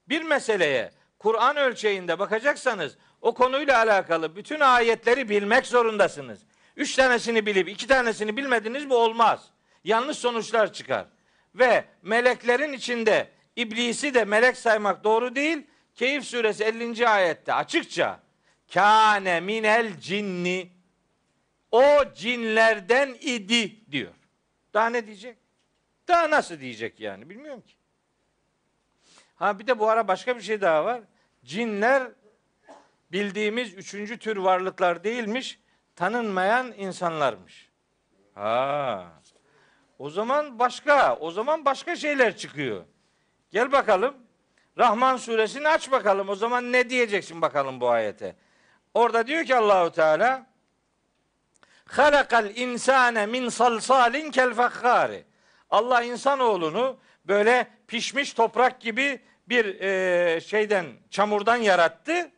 Bir meseleye Kur'an ölçeğinde bakacaksanız o konuyla alakalı bütün ayetleri bilmek zorundasınız. Üç tanesini bilip iki tanesini bilmediniz bu olmaz. Yanlış sonuçlar çıkar. Ve meleklerin içinde iblisi de melek saymak doğru değil. Keyif suresi 50. ayette açıkça Kâne minel cinni o cinlerden idi diyor. Daha ne diyecek? Daha nasıl diyecek yani bilmiyorum ki. Ha bir de bu ara başka bir şey daha var. Cinler bildiğimiz üçüncü tür varlıklar değilmiş, tanınmayan insanlarmış. Ha. O zaman başka, o zaman başka şeyler çıkıyor. Gel bakalım. Rahman suresini aç bakalım. O zaman ne diyeceksin bakalım bu ayete? Orada diyor ki Allahu Teala halakal insane min salsalin kel fakkari. Allah insanoğlunu böyle pişmiş toprak gibi bir e, şeyden çamurdan yarattı.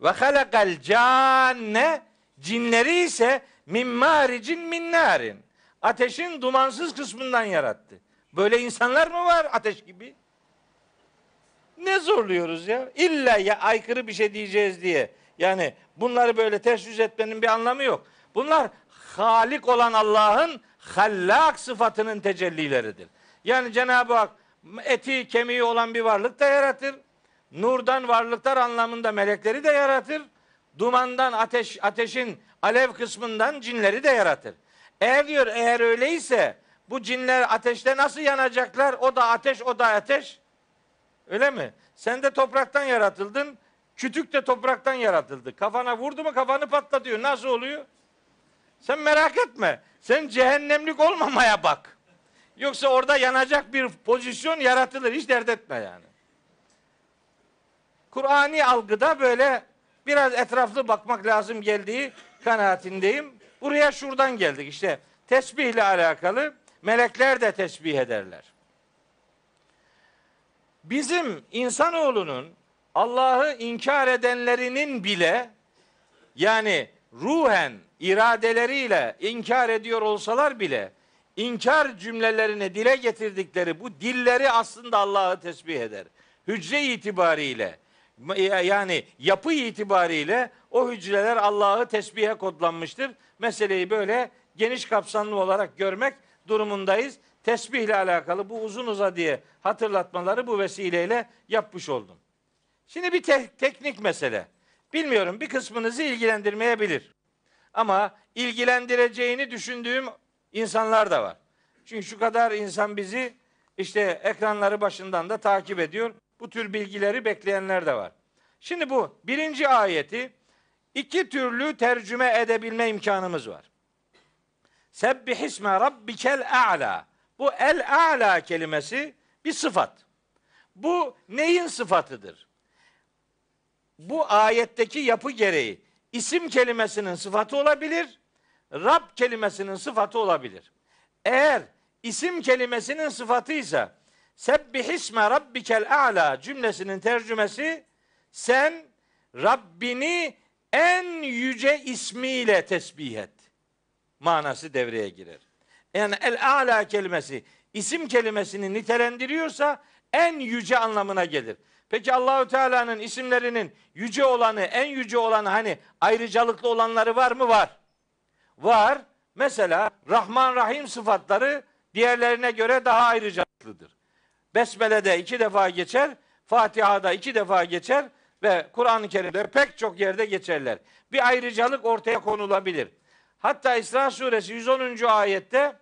Ve halakal canne cinleri ise min maricin min narin. Ateşin dumansız kısmından yarattı. Böyle insanlar mı var ateş gibi? Ne zorluyoruz ya? İlla ya aykırı bir şey diyeceğiz diye yani bunları böyle ters yüz etmenin bir anlamı yok. Bunlar Halik olan Allah'ın hallak sıfatının tecellileridir. Yani Cenab-ı Hak eti kemiği olan bir varlık da yaratır. Nurdan varlıklar anlamında melekleri de yaratır. Dumandan ateş ateşin alev kısmından cinleri de yaratır. Eğer diyor eğer öyleyse bu cinler ateşte nasıl yanacaklar? O da ateş, o da ateş. Öyle mi? Sen de topraktan yaratıldın. Kütük de topraktan yaratıldı. Kafana vurdu mu kafanı patlatıyor. Nasıl oluyor? Sen merak etme. Sen cehennemlik olmamaya bak. Yoksa orada yanacak bir pozisyon yaratılır. Hiç dert etme yani. Kur'ani algıda böyle biraz etraflı bakmak lazım geldiği kanaatindeyim. Buraya şuradan geldik işte. Tesbihle alakalı melekler de tesbih ederler. Bizim insanoğlunun Allah'ı inkar edenlerinin bile yani ruhen iradeleriyle inkar ediyor olsalar bile inkar cümlelerini dile getirdikleri bu dilleri aslında Allah'ı tesbih eder. Hücre itibariyle yani yapı itibariyle o hücreler Allah'ı tesbihe kodlanmıştır. Meseleyi böyle geniş kapsamlı olarak görmek durumundayız. Tesbihle alakalı bu uzun uza diye hatırlatmaları bu vesileyle yapmış oldum. Şimdi bir te- teknik mesele. Bilmiyorum bir kısmınızı ilgilendirmeyebilir. Ama ilgilendireceğini düşündüğüm insanlar da var. Çünkü şu kadar insan bizi işte ekranları başından da takip ediyor. Bu tür bilgileri bekleyenler de var. Şimdi bu birinci ayeti iki türlü tercüme edebilme imkanımız var. Sebbih isme rabbikel a'la. Bu el a'la kelimesi bir sıfat. Bu neyin sıfatıdır? bu ayetteki yapı gereği isim kelimesinin sıfatı olabilir, Rab kelimesinin sıfatı olabilir. Eğer isim kelimesinin sıfatıysa Sebbihisme rabbikel a'la cümlesinin tercümesi sen Rabbini en yüce ismiyle tesbih et manası devreye girer. Yani el a'la kelimesi isim kelimesini nitelendiriyorsa en yüce anlamına gelir. Peki Allahü Teala'nın isimlerinin yüce olanı, en yüce olanı hani ayrıcalıklı olanları var mı? Var. Var. Mesela Rahman Rahim sıfatları diğerlerine göre daha ayrıcalıklıdır. Besmele'de iki defa geçer, Fatiha'da iki defa geçer ve Kur'an-ı Kerim'de pek çok yerde geçerler. Bir ayrıcalık ortaya konulabilir. Hatta İsra suresi 110. ayette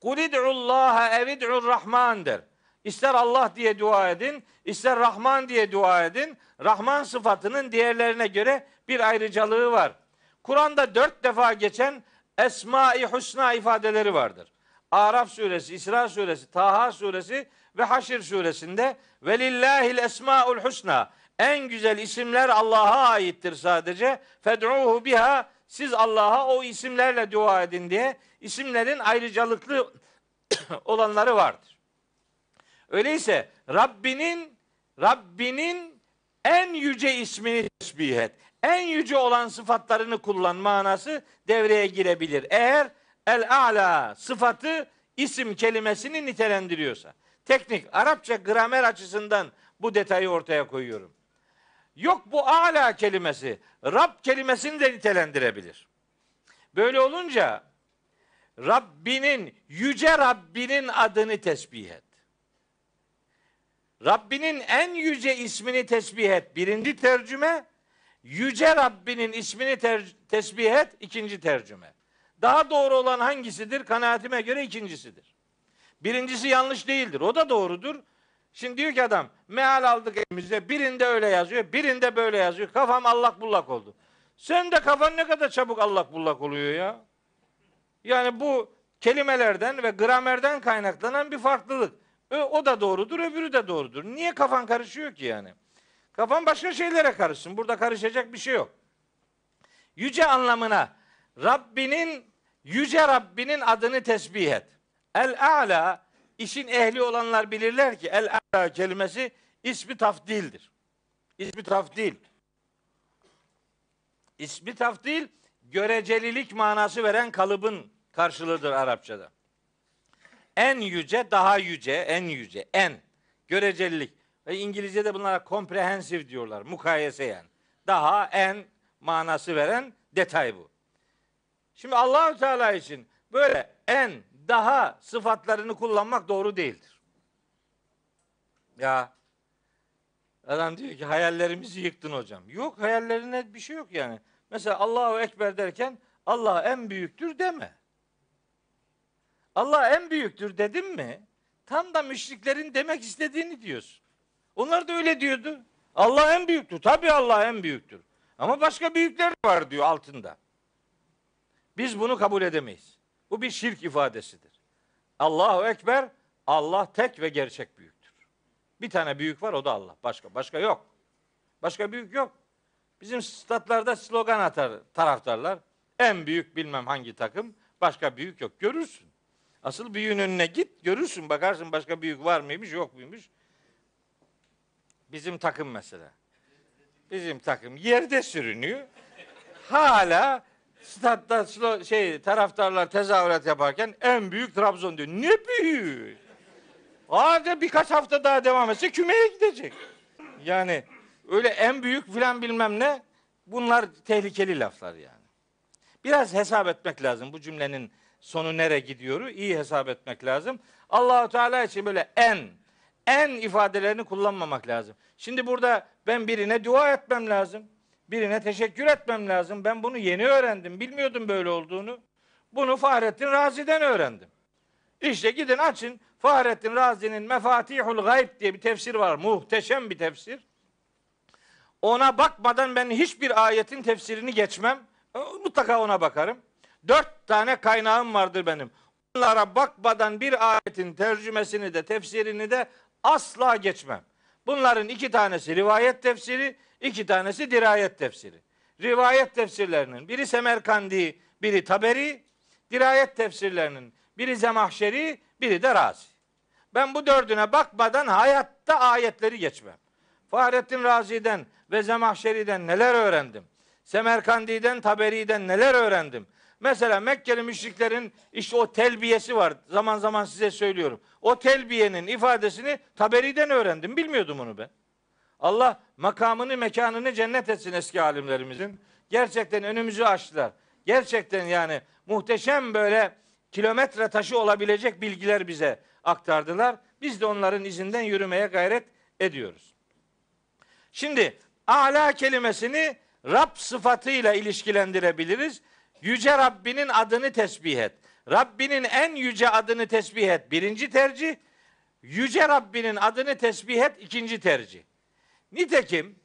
Kulid'ullaha evid'ur rahman der. İster Allah diye dua edin, ister Rahman diye dua edin. Rahman sıfatının diğerlerine göre bir ayrıcalığı var. Kur'an'da dört defa geçen Esma-i husna ifadeleri vardır. Araf suresi, İsra suresi, Taha suresi ve Haşir suresinde velillahil esmaul husna en güzel isimler Allah'a aittir sadece. Fed'uhu biha siz Allah'a o isimlerle dua edin diye isimlerin ayrıcalıklı olanları vardır. Öyleyse Rabbinin Rabbinin en yüce ismini tesbih et. En yüce olan sıfatlarını kullan manası devreye girebilir. Eğer el ala sıfatı isim kelimesini nitelendiriyorsa. Teknik Arapça gramer açısından bu detayı ortaya koyuyorum. Yok bu ala kelimesi Rab kelimesini de nitelendirebilir. Böyle olunca Rabbinin yüce Rabbinin adını tesbih et. Rabbinin en yüce ismini tesbih et. Birinci tercüme. Yüce Rabbinin ismini ter- tesbih et. ikinci tercüme. Daha doğru olan hangisidir? Kanaatime göre ikincisidir. Birincisi yanlış değildir. O da doğrudur. Şimdi diyor ki adam meal aldık elimizde. Birinde öyle yazıyor. Birinde böyle yazıyor. Kafam allak bullak oldu. Sen de kafan ne kadar çabuk allak bullak oluyor ya. Yani bu kelimelerden ve gramerden kaynaklanan bir farklılık. O da doğrudur, öbürü de doğrudur. Niye kafan karışıyor ki yani? Kafan başka şeylere karışsın. Burada karışacak bir şey yok. Yüce anlamına Rabbinin yüce Rabbinin adını tesbih et. El Ala işin ehli olanlar bilirler ki El Ala kelimesi ismi tafdildir. İsmi tafdil. İsmi tafdil görecelilik manası veren kalıbın karşılığıdır Arapçada. En yüce, daha yüce, en yüce, en. Görecelilik. Ve İngilizce'de bunlara comprehensive diyorlar. Mukayese yani. Daha en manası veren detay bu. Şimdi Allahü Teala için böyle en daha sıfatlarını kullanmak doğru değildir. Ya adam diyor ki hayallerimizi yıktın hocam. Yok hayallerine bir şey yok yani. Mesela Allahu Ekber derken Allah en büyüktür deme. Allah en büyüktür dedim mi? Tam da müşriklerin demek istediğini diyorsun. Onlar da öyle diyordu. Allah en büyüktür. Tabii Allah en büyüktür. Ama başka büyükler var diyor altında. Biz bunu kabul edemeyiz. Bu bir şirk ifadesidir. Allahu Ekber, Allah tek ve gerçek büyüktür. Bir tane büyük var o da Allah. Başka başka yok. Başka büyük yok. Bizim statlarda slogan atar taraftarlar. En büyük bilmem hangi takım. Başka büyük yok. Görürsün. Asıl büyüğün önüne git, görürsün, bakarsın başka büyük var mıymış, yok muymuş. Bizim takım mesela. Bizim takım yerde sürünüyor. Hala statta şey taraftarlar tezahürat yaparken en büyük Trabzon diyor. Ne büyüğü? Hadi birkaç hafta daha devam etse kümeye gidecek. Yani öyle en büyük filan bilmem ne bunlar tehlikeli laflar yani. Biraz hesap etmek lazım bu cümlenin sonu nereye gidiyoru iyi hesap etmek lazım. Allahu Teala için böyle en en ifadelerini kullanmamak lazım. Şimdi burada ben birine dua etmem lazım. Birine teşekkür etmem lazım. Ben bunu yeni öğrendim. Bilmiyordum böyle olduğunu. Bunu Fahrettin Razi'den öğrendim. İşte gidin açın Fahrettin Razi'nin Mefatihul Gayb diye bir tefsir var. Muhteşem bir tefsir. Ona bakmadan ben hiçbir ayetin tefsirini geçmem. Mutlaka ona bakarım. Dört tane kaynağım vardır benim. Bunlara bakmadan bir ayetin tercümesini de tefsirini de asla geçmem. Bunların iki tanesi rivayet tefsiri, iki tanesi dirayet tefsiri. Rivayet tefsirlerinin biri Semerkandi, biri Taberi, dirayet tefsirlerinin biri Zemahşeri, biri de Razi. Ben bu dördüne bakmadan hayatta ayetleri geçmem. Fahrettin Razi'den ve Zemahşeri'den neler öğrendim? Semerkandi'den, Taberi'den neler öğrendim? Mesela Mekkeli müşriklerin işte o telbiyesi var. Zaman zaman size söylüyorum. O telbiyenin ifadesini Taberi'den öğrendim. Bilmiyordum onu ben. Allah makamını, mekanını cennet etsin eski alimlerimizin. Gerçekten önümüzü açtılar. Gerçekten yani muhteşem böyle kilometre taşı olabilecek bilgiler bize aktardılar. Biz de onların izinden yürümeye gayret ediyoruz. Şimdi ala kelimesini Rab sıfatıyla ilişkilendirebiliriz. Yüce Rabbinin adını tesbih et. Rabbinin en yüce adını tesbih et. Birinci tercih. Yüce Rabbinin adını tesbih et. ikinci tercih. Nitekim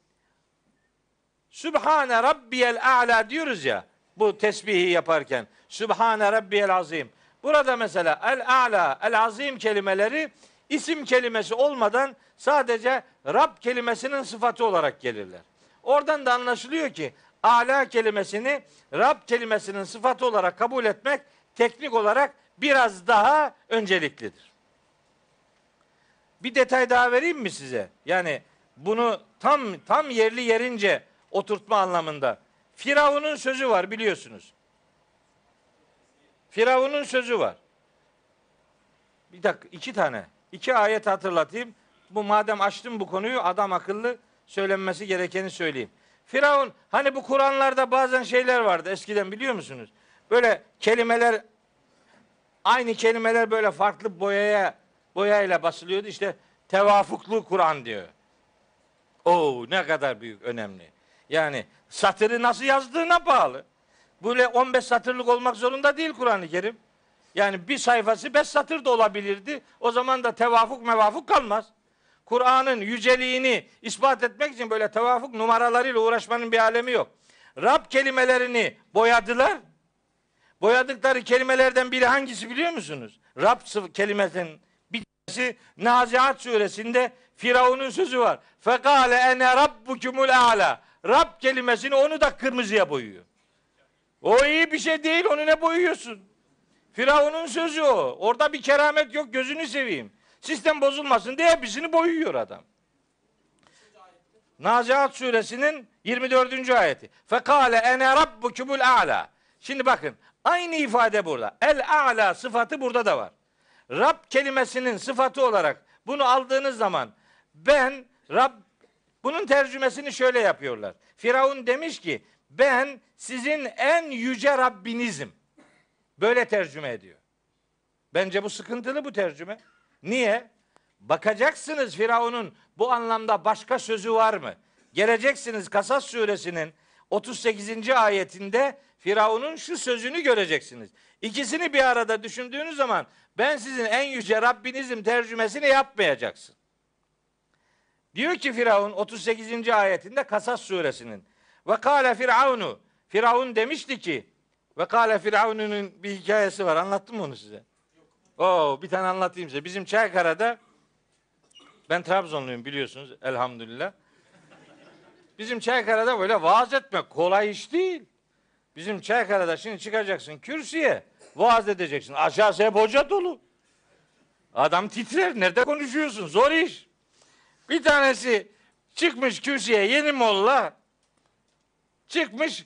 Sübhane Rabbiyel A'la diyoruz ya bu tesbihi yaparken. Sübhane Rabbiyel Azim. Burada mesela El A'la, El Azim kelimeleri isim kelimesi olmadan sadece Rab kelimesinin sıfatı olarak gelirler. Oradan da anlaşılıyor ki ala kelimesini Rab kelimesinin sıfatı olarak kabul etmek teknik olarak biraz daha önceliklidir. Bir detay daha vereyim mi size? Yani bunu tam tam yerli yerince oturtma anlamında. Firavun'un sözü var biliyorsunuz. Firavun'un sözü var. Bir dakika iki tane. iki ayet hatırlatayım. Bu madem açtım bu konuyu adam akıllı söylenmesi gerekeni söyleyeyim. Firavun hani bu Kur'anlarda bazen şeyler vardı eskiden biliyor musunuz? Böyle kelimeler aynı kelimeler böyle farklı boyaya boyayla basılıyordu. İşte tevafuklu Kur'an diyor. Oo oh, ne kadar büyük önemli. Yani satırı nasıl yazdığına bağlı. Böyle 15 satırlık olmak zorunda değil Kur'an-ı Kerim. Yani bir sayfası 5 satır da olabilirdi. O zaman da tevafuk mevafuk kalmaz. Kur'an'ın yüceliğini ispat etmek için böyle tevafuk numaralarıyla uğraşmanın bir alemi yok. Rab kelimelerini boyadılar. Boyadıkları kelimelerden biri hangisi biliyor musunuz? Rab kelimesinin bir tanesi Nazihat suresinde Firavun'un sözü var. Fekale ene rabbukumul a'la. Rab kelimesini onu da kırmızıya boyuyor. O iyi bir şey değil onu ne boyuyorsun? Firavun'un sözü o. Orada bir keramet yok gözünü seveyim. Sistem bozulmasın diye hepsini boyuyor adam. Nazihat suresinin 24. ayeti. Fekale ene rabbukumul a'la. Şimdi bakın aynı ifade burada. El a'la sıfatı burada da var. Rab kelimesinin sıfatı olarak bunu aldığınız zaman ben Rab bunun tercümesini şöyle yapıyorlar. Firavun demiş ki ben sizin en yüce Rabbinizim. Böyle tercüme ediyor. Bence bu sıkıntılı bu tercüme. Niye? Bakacaksınız Firavun'un bu anlamda başka sözü var mı? Geleceksiniz Kasas suresinin 38. ayetinde Firavun'un şu sözünü göreceksiniz. İkisini bir arada düşündüğünüz zaman ben sizin en yüce Rabbinizim tercümesini yapmayacaksın. Diyor ki Firavun 38. ayetinde Kasas suresinin ve kâle firavunu Firavun demişti ki ve kâle firavununun bir hikayesi var anlattım mı onu size? Oo bir tane anlatayım size. Bizim Çaykara'da ben Trabzonluyum biliyorsunuz elhamdülillah. Bizim Çaykara'da böyle vaaz etmek kolay iş değil. Bizim Çaykara'da şimdi çıkacaksın kürsüye vaaz edeceksin. Aşağısı hep hoca dolu. Adam titrer. Nerede konuşuyorsun? Zor iş. Bir tanesi çıkmış kürsüye yeni molla çıkmış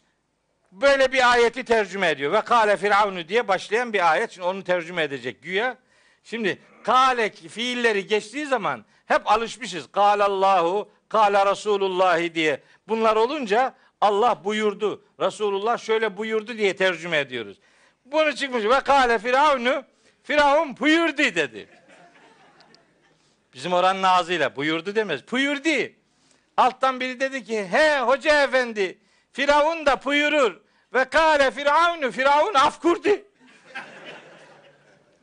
böyle bir ayeti tercüme ediyor. Ve kâle firavunu diye başlayan bir ayet. Şimdi onu tercüme edecek güya. Şimdi kâle fiilleri geçtiği zaman hep alışmışız. Allahu, kâle Resulullahi diye. Bunlar olunca Allah buyurdu. Resulullah şöyle buyurdu diye tercüme ediyoruz. Bunu çıkmış ve kâle firavunu Firavun buyurdu dedi. Bizim oranın ağzıyla buyurdu demez. Buyurdu. Alttan biri dedi ki he hoca efendi Firavun da buyurur. Ve kâle firavunu, firavun afkurdi.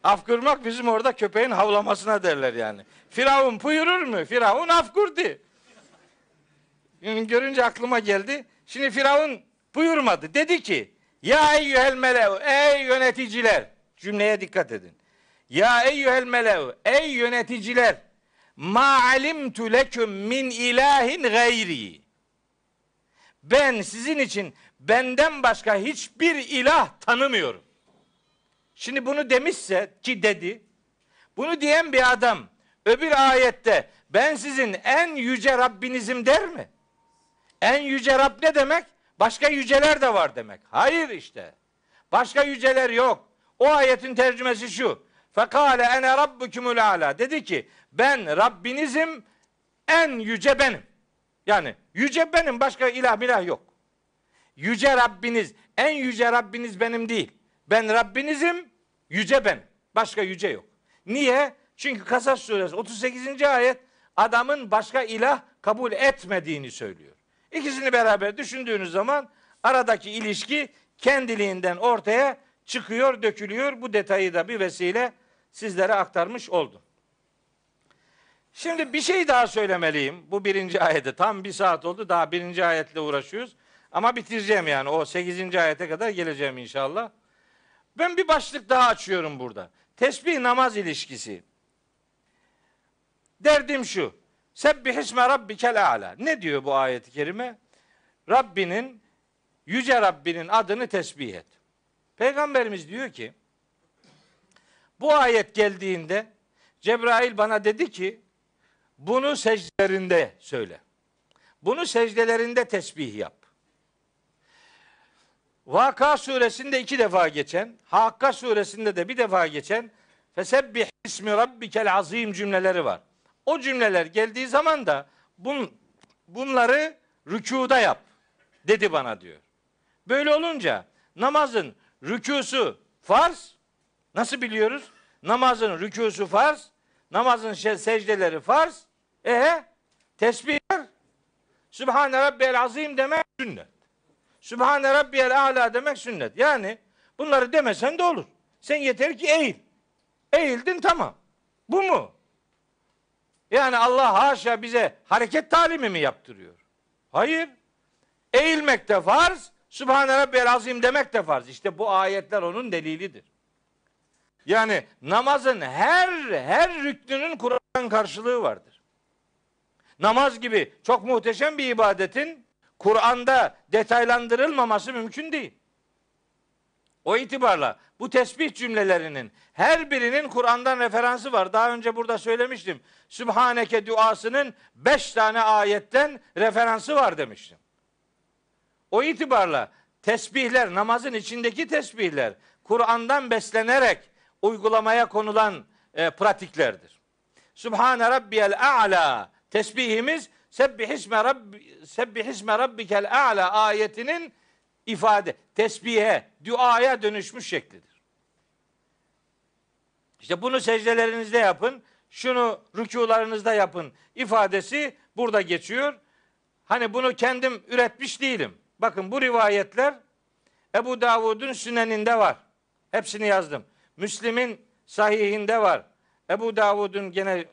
Afkurmak bizim orada köpeğin havlamasına derler yani. Firavun buyurur mu? Firavun afkurdi. Görünce aklıma geldi. Şimdi Firavun buyurmadı. Dedi ki ya eyyühel melev ey yöneticiler cümleye dikkat edin. Ya eyyühel melev ey yöneticiler ma alimtu leküm min ilahin gayri. Ben sizin için benden başka hiçbir ilah tanımıyorum. Şimdi bunu demişse ki dedi. Bunu diyen bir adam öbür ayette ben sizin en yüce Rabbinizim der mi? En yüce Rab ne demek? Başka yüceler de var demek. Hayır işte. Başka yüceler yok. O ayetin tercümesi şu. Fekale ene rabbukumul ala. Dedi ki ben Rabbinizim en yüce benim. Yani yüce benim başka ilah milah yok. Yüce Rabbiniz, en yüce Rabbiniz benim değil. Ben Rabbinizim, yüce ben. Başka yüce yok. Niye? Çünkü Kasas suresi 38. ayet adamın başka ilah kabul etmediğini söylüyor. İkisini beraber düşündüğünüz zaman aradaki ilişki kendiliğinden ortaya çıkıyor, dökülüyor. Bu detayı da bir vesile sizlere aktarmış oldum. Şimdi bir şey daha söylemeliyim. Bu birinci ayette tam bir saat oldu. Daha birinci ayetle uğraşıyoruz. Ama bitireceğim yani o 8. ayete kadar geleceğim inşallah. Ben bir başlık daha açıyorum burada. Tesbih namaz ilişkisi. Derdim şu. Sebbihisme rabbikel ala. Ne diyor bu ayet-i kerime? Rabbinin, yüce Rabbinin adını tesbih et. Peygamberimiz diyor ki, bu ayet geldiğinde Cebrail bana dedi ki, bunu secdelerinde söyle. Bunu secdelerinde tesbih yap. Vaka suresinde iki defa geçen, Hakka suresinde de bir defa geçen Fesebbih ismi rabbikel azim cümleleri var. O cümleler geldiği zaman da bun, bunları rükuda yap dedi bana diyor. Böyle olunca namazın rükûsu farz. Nasıl biliyoruz? Namazın rükûsu farz. Namazın secdeleri farz. E tesbihler. Sübhane Rabbel Azim demek sünnet. Sübhane Rabbiyel Ala demek sünnet. Yani bunları demesen de olur. Sen yeter ki eğil. Eğildin tamam. Bu mu? Yani Allah haşa bize hareket talimi mi yaptırıyor? Hayır. Eğilmek de farz, Sübhane Rabbiyel Azim demek de farz. İşte bu ayetler onun delilidir. Yani namazın her her rüknünün Kur'an karşılığı vardır. Namaz gibi çok muhteşem bir ibadetin Kur'an'da detaylandırılmaması mümkün değil. O itibarla bu tesbih cümlelerinin her birinin Kur'an'dan referansı var. Daha önce burada söylemiştim. Sübhaneke duasının beş tane ayetten referansı var demiştim. O itibarla tesbihler, namazın içindeki tesbihler Kur'an'dan beslenerek uygulamaya konulan e, pratiklerdir. Sübhane Rabbiyel A'la tesbihimiz Sebbihisme Rabbi Sebbihisme Rabbikel A'la ayetinin ifade, tesbihe, duaya dönüşmüş şeklidir. İşte bunu secdelerinizde yapın, şunu rükularınızda yapın ifadesi burada geçiyor. Hani bunu kendim üretmiş değilim. Bakın bu rivayetler Ebu Davud'un süneninde var. Hepsini yazdım. Müslim'in sahihinde var. Ebu Davud'un gene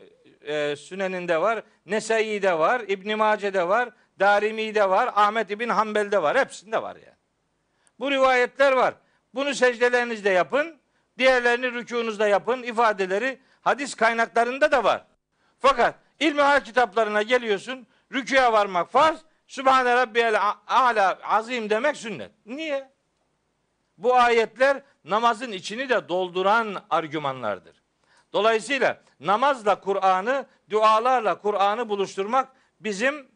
e, Sünen'inde var, Nesai'de var, İbn Mace'de var, Darimi'de var, Ahmet İbn Hanbel'de var. Hepsinde var yani. Bu rivayetler var. Bunu secdelerinizde yapın. Diğerlerini rükûnuzda yapın. ifadeleri hadis kaynaklarında da var. Fakat ilmihal kitaplarına geliyorsun. Rüküye varmak farz. Sübhane Rabbiyel Ala azim demek sünnet. Niye? Bu ayetler namazın içini de dolduran argümanlardır. Dolayısıyla namazla Kur'an'ı, dualarla Kur'an'ı buluşturmak bizim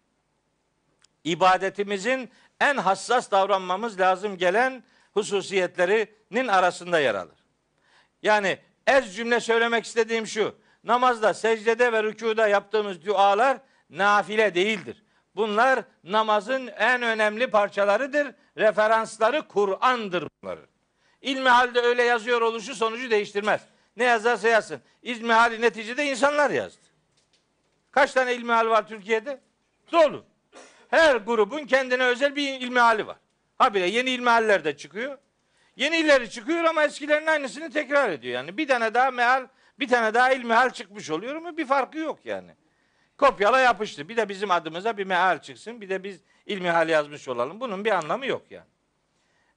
ibadetimizin en hassas davranmamız lazım gelen hususiyetlerinin arasında yer alır. Yani ez cümle söylemek istediğim şu. Namazda, secdede ve rükuda yaptığımız dualar nafile değildir. Bunlar namazın en önemli parçalarıdır. Referansları Kur'an'dır bunların. İlmihalde öyle yazıyor oluşu sonucu değiştirmez. Ne yazarsa yazsın. İlmihali neticede insanlar yazdı. Kaç tane ilmihal var Türkiye'de? Dolu. Her grubun kendine özel bir ilmihali var. Habire yeni ilmihaller de çıkıyor. yeni Yenileri çıkıyor ama eskilerin aynısını tekrar ediyor. Yani bir tane daha meal, bir tane daha ilmihal çıkmış oluyor ama bir farkı yok yani. Kopyala yapıştı. Bir de bizim adımıza bir meal çıksın. Bir de biz ilmihal yazmış olalım. Bunun bir anlamı yok yani.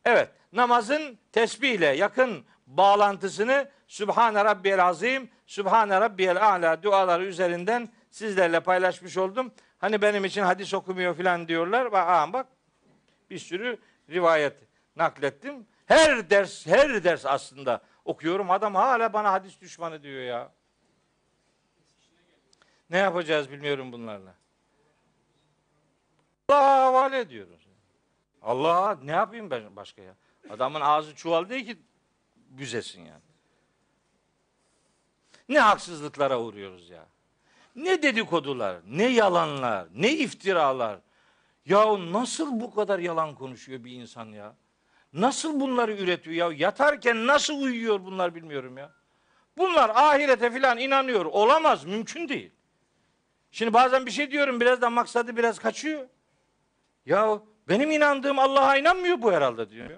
Evet, namazın tesbih ile yakın bağlantısını Sübhane Rabbiyel Azim, Sübhane Rabbiyel A'la duaları üzerinden sizlerle paylaşmış oldum. Hani benim için hadis okumuyor filan diyorlar. Bak, aha, bak bir sürü rivayet naklettim. Her ders, her ders aslında okuyorum. Adam hala bana hadis düşmanı diyor ya. Ne yapacağız bilmiyorum bunlarla. Allah'a havale ediyoruz. Allah'a ne yapayım ben başka ya? Adamın ağzı çuval değil ki güzesin yani. Ne haksızlıklara uğruyoruz ya. Ne dedikodular, ne yalanlar, ne iftiralar. Ya nasıl bu kadar yalan konuşuyor bir insan ya? Nasıl bunları üretiyor ya? Yatarken nasıl uyuyor bunlar bilmiyorum ya. Bunlar ahirete filan inanıyor. Olamaz, mümkün değil. Şimdi bazen bir şey diyorum biraz da maksadı biraz kaçıyor. Ya benim inandığım Allah'a inanmıyor bu herhalde diyor.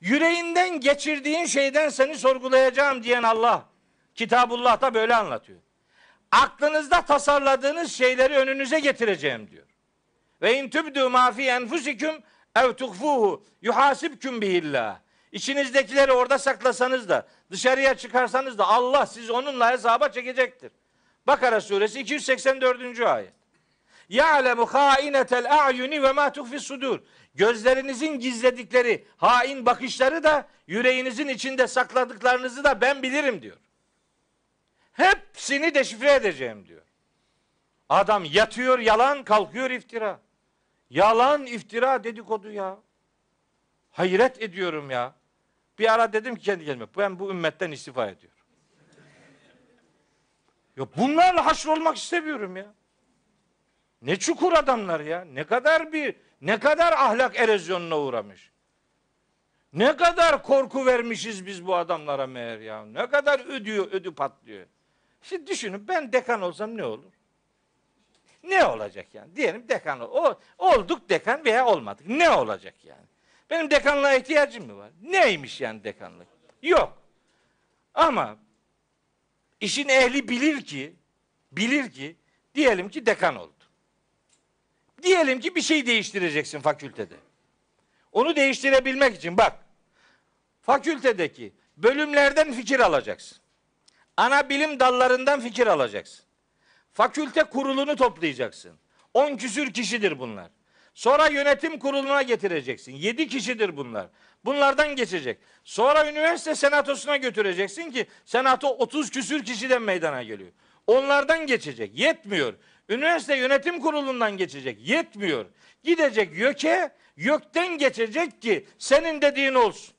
Yüreğinden geçirdiğin şeyden seni sorgulayacağım diyen Allah. Kitabullah da böyle anlatıyor. Aklınızda tasarladığınız şeyleri önünüze getireceğim diyor. Ve in tübdü ma fi enfusikum ev tuhfuhu yuhasibkum bihillah. İçinizdekileri orada saklasanız da dışarıya çıkarsanız da Allah siz onunla hesaba çekecektir. Bakara suresi 284. ayet. Ya'lemu hainetel a'yuni ve ma tuhfi sudur. Gözlerinizin gizledikleri hain bakışları da yüreğinizin içinde sakladıklarınızı da ben bilirim diyor. Hepsini deşifre edeceğim diyor. Adam yatıyor yalan, kalkıyor iftira. Yalan, iftira, dedikodu ya. Hayret ediyorum ya. Bir ara dedim ki kendi kendime ben bu ümmetten istifa ediyorum. Ya bunlarla haşrolmak istemiyorum ya. Ne çukur adamlar ya. Ne kadar bir ne kadar ahlak erozyonuna uğramış. Ne kadar korku vermişiz biz bu adamlara meğer ya. Ne kadar ödüyor, ödü patlıyor. Şimdi düşünün ben dekan olsam ne olur? Ne olacak yani? Diyelim dekan o olduk dekan veya olmadık. Ne olacak yani? Benim dekanlığa ihtiyacım mı var? Neymiş yani dekanlık? Yok. Ama işin ehli bilir ki bilir ki diyelim ki dekan oldu. Diyelim ki bir şey değiştireceksin fakültede. Onu değiştirebilmek için bak. Fakültedeki bölümlerden fikir alacaksın. Ana bilim dallarından fikir alacaksın. Fakülte kurulunu toplayacaksın. On küsür kişidir bunlar. Sonra yönetim kuruluna getireceksin. Yedi kişidir bunlar. Bunlardan geçecek. Sonra üniversite senatosuna götüreceksin ki senato 30 küsür kişiden meydana geliyor. Onlardan geçecek. Yetmiyor. Üniversite yönetim kurulundan geçecek. Yetmiyor. Gidecek YÖK'e, YÖK'ten geçecek ki senin dediğin olsun.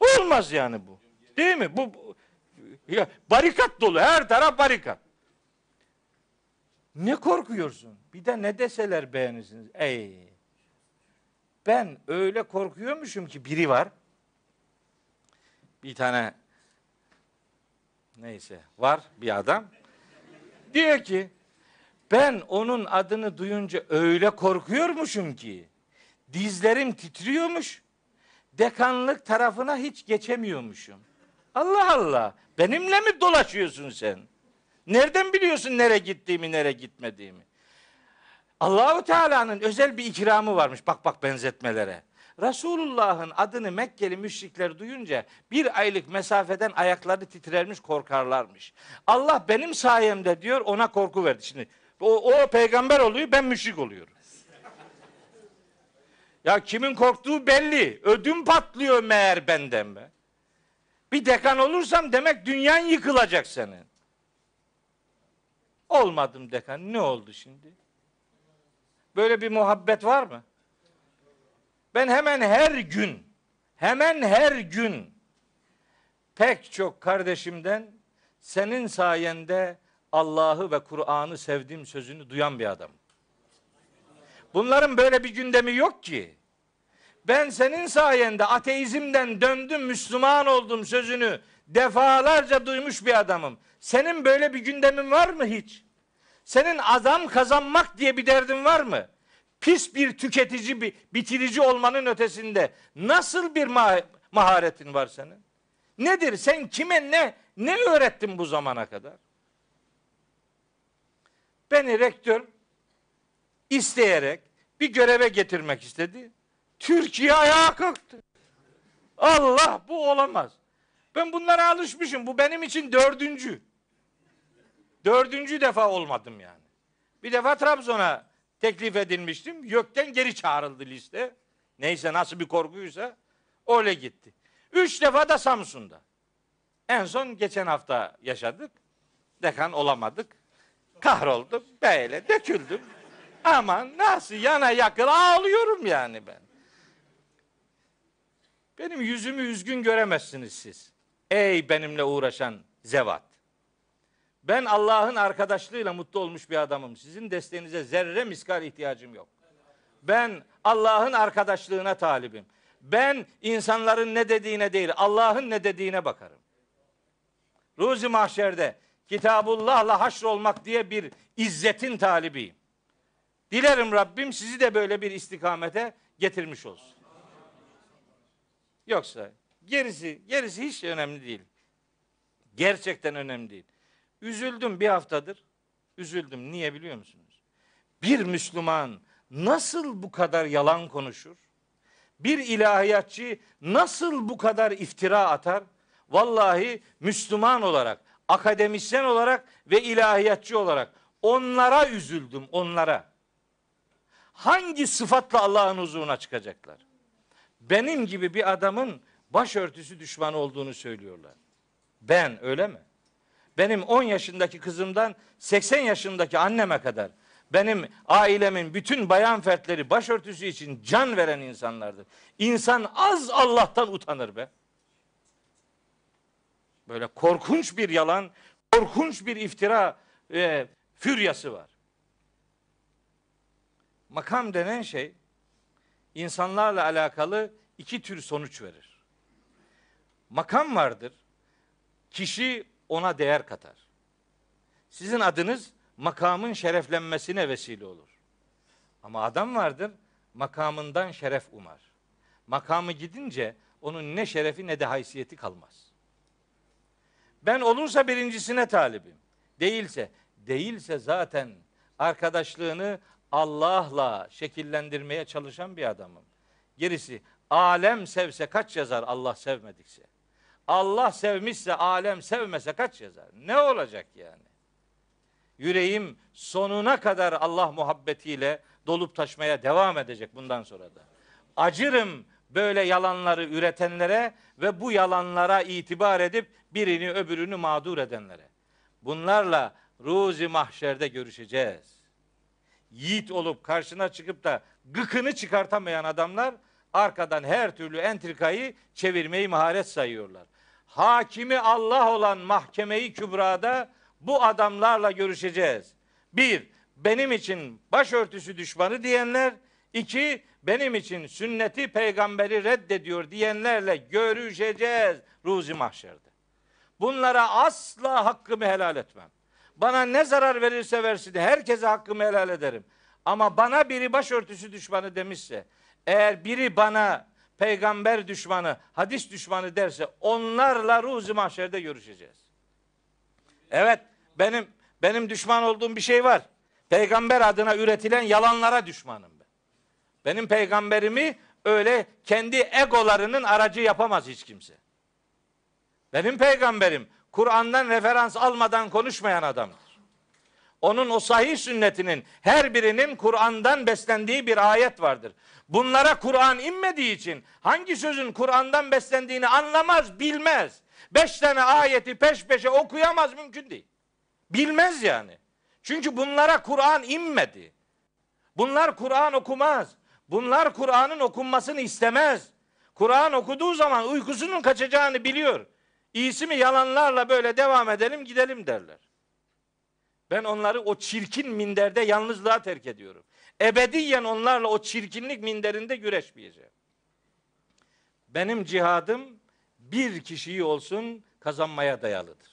Olmaz yani bu. Değil mi? Bu, ya barikat dolu. Her taraf barikat. Ne korkuyorsun? Bir de ne deseler beğenirsiniz. Ey. Ben öyle korkuyormuşum ki biri var. Bir tane neyse var bir adam. Diyor ki ben onun adını duyunca öyle korkuyormuşum ki dizlerim titriyormuş. Dekanlık tarafına hiç geçemiyormuşum. Allah Allah. Benimle mi dolaşıyorsun sen? Nereden biliyorsun nereye gittiğimi, nereye gitmediğimi? Allahu Teala'nın özel bir ikramı varmış. Bak bak benzetmelere. Resulullah'ın adını Mekkeli müşrikler duyunca bir aylık mesafeden ayakları titrermiş korkarlarmış. Allah benim sayemde diyor ona korku verdi. Şimdi o, o peygamber oluyor ben müşrik oluyorum. Ya kimin korktuğu belli. Ödüm patlıyor meğer benden be. Bir dekan olursam demek dünyan yıkılacak senin. Olmadım dekan. Ne oldu şimdi? Böyle bir muhabbet var mı? Ben hemen her gün, hemen her gün pek çok kardeşimden senin sayende Allah'ı ve Kur'an'ı sevdiğim sözünü duyan bir adam. Bunların böyle bir gündemi yok ki. Ben senin sayende ateizmden döndüm, Müslüman oldum sözünü defalarca duymuş bir adamım. Senin böyle bir gündemin var mı hiç? Senin adam kazanmak diye bir derdin var mı? pis bir tüketici, bir bitirici olmanın ötesinde nasıl bir ma- maharetin var senin? Nedir? Sen kime ne ne öğrettin bu zamana kadar? Beni rektör isteyerek bir göreve getirmek istedi. Türkiye ayağa kalktı. Allah bu olamaz. Ben bunlara alışmışım. Bu benim için dördüncü. Dördüncü defa olmadım yani. Bir defa Trabzon'a teklif edilmiştim. Gökten geri çağrıldı liste. Neyse nasıl bir korkuysa öyle gitti. Üç defa da Samsun'da. En son geçen hafta yaşadık. Dekan olamadık. Kahroldum. Böyle döküldüm. Aman nasıl yana yakın ağlıyorum yani ben. Benim yüzümü üzgün göremezsiniz siz. Ey benimle uğraşan zevat. Ben Allah'ın arkadaşlığıyla mutlu olmuş bir adamım. Sizin desteğinize zerre miskal ihtiyacım yok. Ben Allah'ın arkadaşlığına talibim. Ben insanların ne dediğine değil, Allah'ın ne dediğine bakarım. Ruzi mahşerde Kitabullah'la haşr olmak diye bir izzetin talibiyim. Dilerim Rabbim sizi de böyle bir istikamete getirmiş olsun. Yoksa gerisi gerisi hiç önemli değil. Gerçekten önemli değil. Üzüldüm bir haftadır. Üzüldüm. Niye biliyor musunuz? Bir Müslüman nasıl bu kadar yalan konuşur? Bir ilahiyatçı nasıl bu kadar iftira atar? Vallahi Müslüman olarak, akademisyen olarak ve ilahiyatçı olarak onlara üzüldüm, onlara. Hangi sıfatla Allah'ın huzuruna çıkacaklar? Benim gibi bir adamın başörtüsü düşmanı olduğunu söylüyorlar. Ben öyle mi? benim 10 yaşındaki kızımdan 80 yaşındaki anneme kadar benim ailemin bütün bayan fertleri başörtüsü için can veren insanlardır. İnsan az Allah'tan utanır be. Böyle korkunç bir yalan, korkunç bir iftira e, füryası var. Makam denen şey insanlarla alakalı iki tür sonuç verir. Makam vardır. Kişi ona değer katar. Sizin adınız makamın şereflenmesine vesile olur. Ama adam vardır makamından şeref umar. Makamı gidince onun ne şerefi ne de haysiyeti kalmaz. Ben olursa birincisine talibim. Değilse, değilse zaten arkadaşlığını Allah'la şekillendirmeye çalışan bir adamım. Gerisi alem sevse kaç yazar Allah sevmedikse. Allah sevmişse alem sevmese kaç yazar? Ne olacak yani? Yüreğim sonuna kadar Allah muhabbetiyle dolup taşmaya devam edecek bundan sonra da. Acırım böyle yalanları üretenlere ve bu yalanlara itibar edip birini öbürünü mağdur edenlere. Bunlarla ruzi mahşerde görüşeceğiz. Yiğit olup karşına çıkıp da gıkını çıkartamayan adamlar arkadan her türlü entrikayı çevirmeyi maharet sayıyorlar hakimi Allah olan mahkemeyi kübrada bu adamlarla görüşeceğiz. Bir, benim için başörtüsü düşmanı diyenler, iki, benim için sünneti peygamberi reddediyor diyenlerle görüşeceğiz ruzi mahşerde. Bunlara asla hakkımı helal etmem. Bana ne zarar verirse versin herkese hakkımı helal ederim. Ama bana biri başörtüsü düşmanı demişse, eğer biri bana peygamber düşmanı, hadis düşmanı derse onlarla ruzi mahşerde görüşeceğiz. Evet, benim benim düşman olduğum bir şey var. Peygamber adına üretilen yalanlara düşmanım ben. Benim peygamberimi öyle kendi egolarının aracı yapamaz hiç kimse. Benim peygamberim Kur'an'dan referans almadan konuşmayan adamdır. Onun o sahih sünnetinin her birinin Kur'an'dan beslendiği bir ayet vardır. Bunlara Kur'an inmediği için hangi sözün Kur'an'dan beslendiğini anlamaz, bilmez. Beş tane ayeti peş peşe okuyamaz mümkün değil. Bilmez yani. Çünkü bunlara Kur'an inmedi. Bunlar Kur'an okumaz. Bunlar Kur'an'ın okunmasını istemez. Kur'an okuduğu zaman uykusunun kaçacağını biliyor. İyisi mi yalanlarla böyle devam edelim gidelim derler. Ben onları o çirkin minderde yalnızlığa terk ediyorum. Ebediyen onlarla o çirkinlik minderinde güreşmeyeceğim. Benim cihadım bir kişiyi olsun kazanmaya dayalıdır.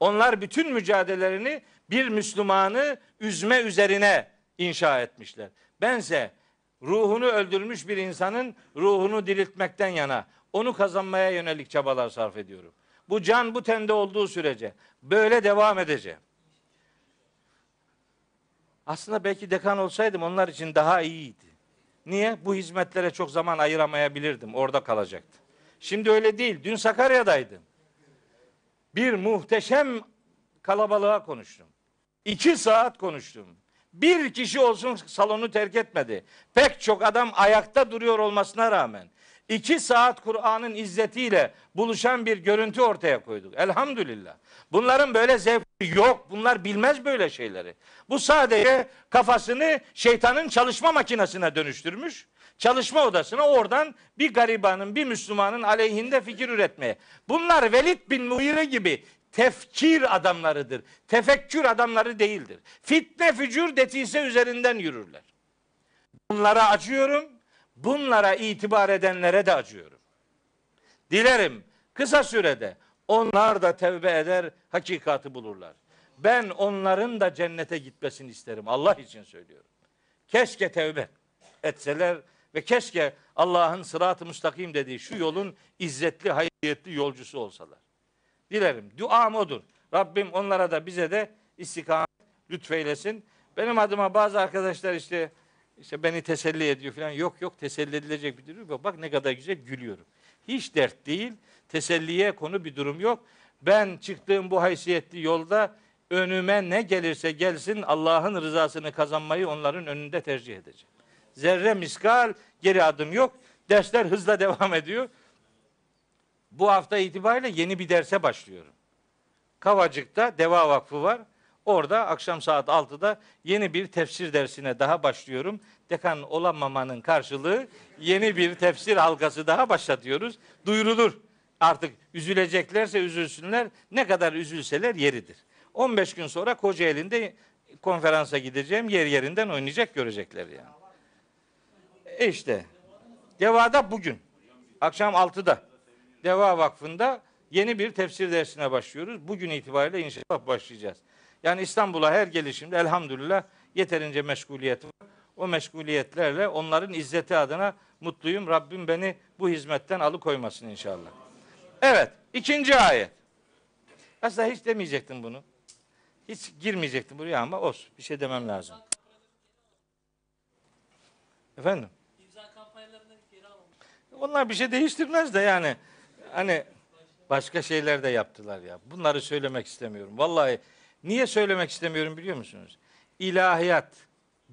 Onlar bütün mücadelerini bir Müslümanı üzme üzerine inşa etmişler. Bense ruhunu öldürmüş bir insanın ruhunu diriltmekten yana, onu kazanmaya yönelik çabalar sarf ediyorum. Bu can bu tende olduğu sürece böyle devam edeceğim. Aslında belki dekan olsaydım onlar için daha iyiydi. Niye? Bu hizmetlere çok zaman ayıramayabilirdim. Orada kalacaktı. Şimdi öyle değil. Dün Sakarya'daydım. Bir muhteşem kalabalığa konuştum. İki saat konuştum. Bir kişi olsun salonu terk etmedi. Pek çok adam ayakta duruyor olmasına rağmen iki saat Kur'an'ın izzetiyle buluşan bir görüntü ortaya koyduk. Elhamdülillah. Bunların böyle zevki yok. Bunlar bilmez böyle şeyleri. Bu sadece kafasını şeytanın çalışma makinesine dönüştürmüş. Çalışma odasına oradan bir garibanın, bir Müslümanın aleyhinde fikir üretmeye. Bunlar Velid bin Muire gibi tefkir adamlarıdır. Tefekkür adamları değildir. Fitne fücur detise üzerinden yürürler. Bunlara acıyorum bunlara itibar edenlere de acıyorum. Dilerim kısa sürede onlar da tevbe eder, hakikati bulurlar. Ben onların da cennete gitmesini isterim. Allah için söylüyorum. Keşke tevbe etseler ve keşke Allah'ın sırat-ı müstakim dediği şu yolun izzetli, hayriyetli yolcusu olsalar. Dilerim. Duam odur. Rabbim onlara da bize de istikamet lütfeylesin. Benim adıma bazı arkadaşlar işte işte beni teselli ediyor falan. Yok yok teselli edilecek bir durum yok. Bak ne kadar güzel gülüyorum. Hiç dert değil. Teselliye konu bir durum yok. Ben çıktığım bu haysiyetli yolda önüme ne gelirse gelsin Allah'ın rızasını kazanmayı onların önünde tercih edeceğim. Zerre miskal geri adım yok. Dersler hızla devam ediyor. Bu hafta itibariyle yeni bir derse başlıyorum. Kavacık'ta Deva Vakfı var. Orada akşam saat 6'da yeni bir tefsir dersine daha başlıyorum. Dekan olamamanın karşılığı yeni bir tefsir halkası daha başlatıyoruz. Duyurulur. Artık üzüleceklerse üzülsünler. Ne kadar üzülseler yeridir. 15 gün sonra Kocaeli'nde konferansa gideceğim. Yer yerinden oynayacak görecekler yani. E işte. Deva'da bugün. Akşam 6'da. Deva Vakfı'nda yeni bir tefsir dersine başlıyoruz. Bugün itibariyle inşallah başlayacağız. Yani İstanbul'a her gelişimde elhamdülillah yeterince meşguliyet var. O meşguliyetlerle onların izzeti adına mutluyum. Rabbim beni bu hizmetten alıkoymasın inşallah. Evet, ikinci ayet. Aslında hiç demeyecektim bunu. Hiç girmeyecektim buraya ama olsun. Bir şey demem lazım. Efendim? Onlar bir şey değiştirmez de yani hani başka şeyler de yaptılar ya. Bunları söylemek istemiyorum. Vallahi Niye söylemek istemiyorum biliyor musunuz? İlahiyat,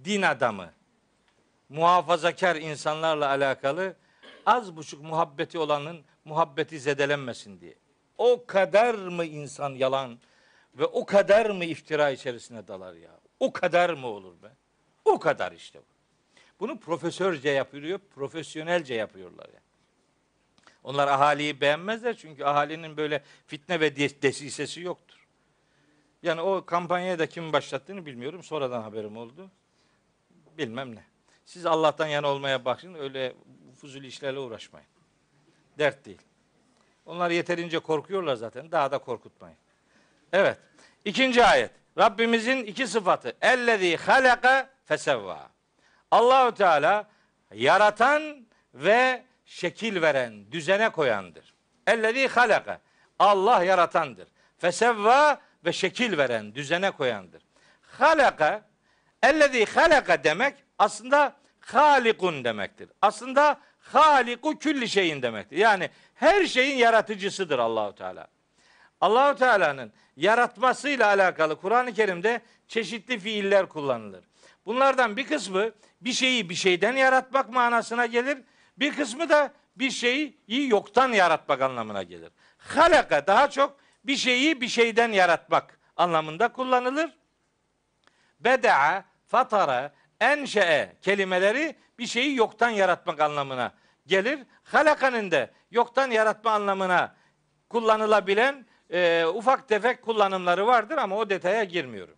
din adamı, muhafazakar insanlarla alakalı az buçuk muhabbeti olanın muhabbeti zedelenmesin diye. O kadar mı insan yalan ve o kadar mı iftira içerisine dalar ya? O kadar mı olur be? O kadar işte bu. Bunu profesörce yapıyor, profesyonelce yapıyorlar yani. Onlar ahaliyi beğenmezler çünkü ahalinin böyle fitne ve desisesi yoktur. Yani o kampanyayı da kim başlattığını bilmiyorum. Sonradan haberim oldu. Bilmem ne. Siz Allah'tan yana olmaya bakın. Öyle fuzuli işlerle uğraşmayın. Dert değil. Onlar yeterince korkuyorlar zaten. Daha da korkutmayın. Evet. İkinci ayet. Rabbimizin iki sıfatı. Ellezî halaka fesevva. Allahü Teala yaratan ve şekil veren, düzene koyandır. Ellezî halaka. Allah yaratandır. Fesevva ve şekil veren, düzene koyandır. Halaka, ellezî halaka demek aslında halikun demektir. Aslında haliku külli şeyin demektir. Yani her şeyin yaratıcısıdır Allahu Teala. Allahu Teala'nın yaratmasıyla alakalı Kur'an-ı Kerim'de çeşitli fiiller kullanılır. Bunlardan bir kısmı bir şeyi bir şeyden yaratmak manasına gelir. Bir kısmı da bir şeyi yoktan yaratmak anlamına gelir. Halaka daha çok bir şeyi bir şeyden yaratmak anlamında kullanılır. Beda'a, fatara, enşe'e kelimeleri bir şeyi yoktan yaratmak anlamına gelir. Halakanın da yoktan yaratma anlamına kullanılabilen e, ufak tefek kullanımları vardır ama o detaya girmiyorum.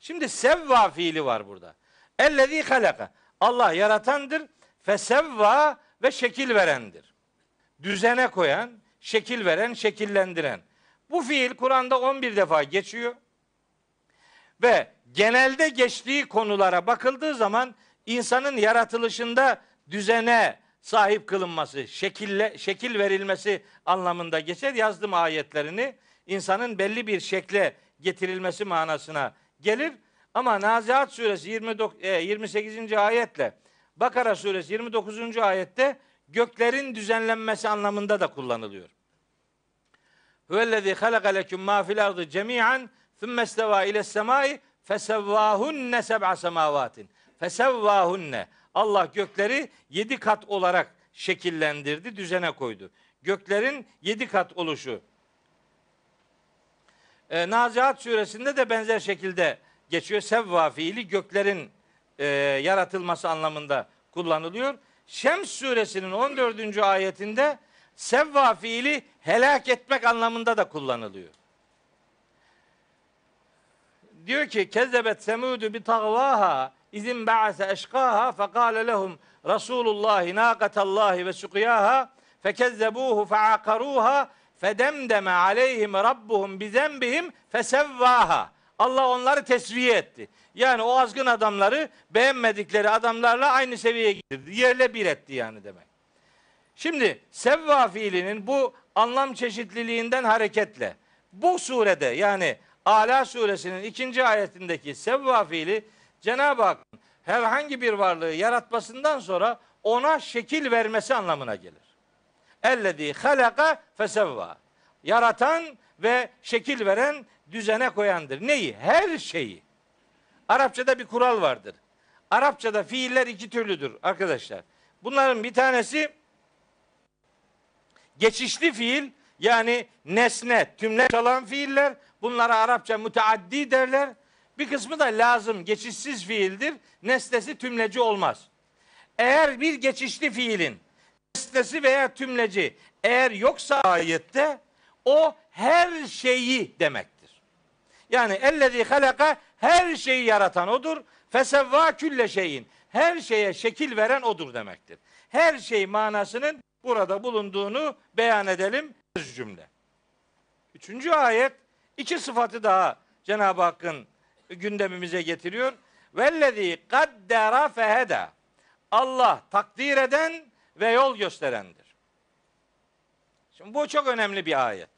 Şimdi sevva fiili var burada. Ellezî halaka. Allah yaratandır. Fesevva ve şekil verendir. Düzene koyan, şekil veren, şekillendiren. Bu fiil Kur'an'da 11 defa geçiyor. Ve genelde geçtiği konulara bakıldığı zaman insanın yaratılışında düzene sahip kılınması, şekille, şekil verilmesi anlamında geçer. Yazdım ayetlerini. İnsanın belli bir şekle getirilmesi manasına gelir. Ama Nazihat suresi 28. E, ayetle Bakara suresi 29. ayette göklerin düzenlenmesi anlamında da kullanılıyor. Huvellezî halaka leküm mâ fil ardı cemî'an thumma istevâ iles semâi fesevvâhunne seb'a semâvâtin. Fesevvâhunne. Allah gökleri yedi kat olarak şekillendirdi, düzene koydu. Göklerin yedi kat oluşu. E, ee, Nazihat suresinde de benzer şekilde geçiyor. Sevva fiili göklerin e, yaratılması anlamında kullanılıyor. Şems suresinin 14. ayetinde sevva fiili helak etmek anlamında da kullanılıyor. Diyor ki kezebet semudu bi tagvaha izin ba'ase eşkaha fekale lehum Resulullah naqatallahi ve suqiyaha fekezzebuhu feakaruha fedemdeme aleyhim rabbuhum bizembihim fesevvaha. Allah onları tesviye etti. Yani o azgın adamları beğenmedikleri adamlarla aynı seviyeye getirdi. Yerle bir etti yani demek. Şimdi sevva fiilinin bu anlam çeşitliliğinden hareketle bu surede yani Ala suresinin ikinci ayetindeki sevva fiili Cenab-ı Hakk'ın herhangi bir varlığı yaratmasından sonra ona şekil vermesi anlamına gelir. Ellezî halaka fesevva. Yaratan ve şekil veren düzene koyandır. Neyi? Her şeyi. Arapçada bir kural vardır. Arapçada fiiller iki türlüdür arkadaşlar. Bunların bir tanesi Geçişli fiil yani nesne, tümle çalan fiiller bunlara Arapça müteaddi derler. Bir kısmı da lazım, geçişsiz fiildir. Nesnesi tümleci olmaz. Eğer bir geçişli fiilin nesnesi veya tümleci eğer yoksa ayette o her şeyi demektir. Yani ellezî halaka her şeyi yaratan odur. Fesevvâ külle şeyin. Her şeye şekil veren odur demektir. Her şey manasının burada bulunduğunu beyan edelim cümle. Üçüncü ayet iki sıfatı daha Cenab-ı Hakk'ın gündemimize getiriyor. Vellezî kaddera feheda. Allah takdir eden ve yol gösterendir. Şimdi bu çok önemli bir ayet.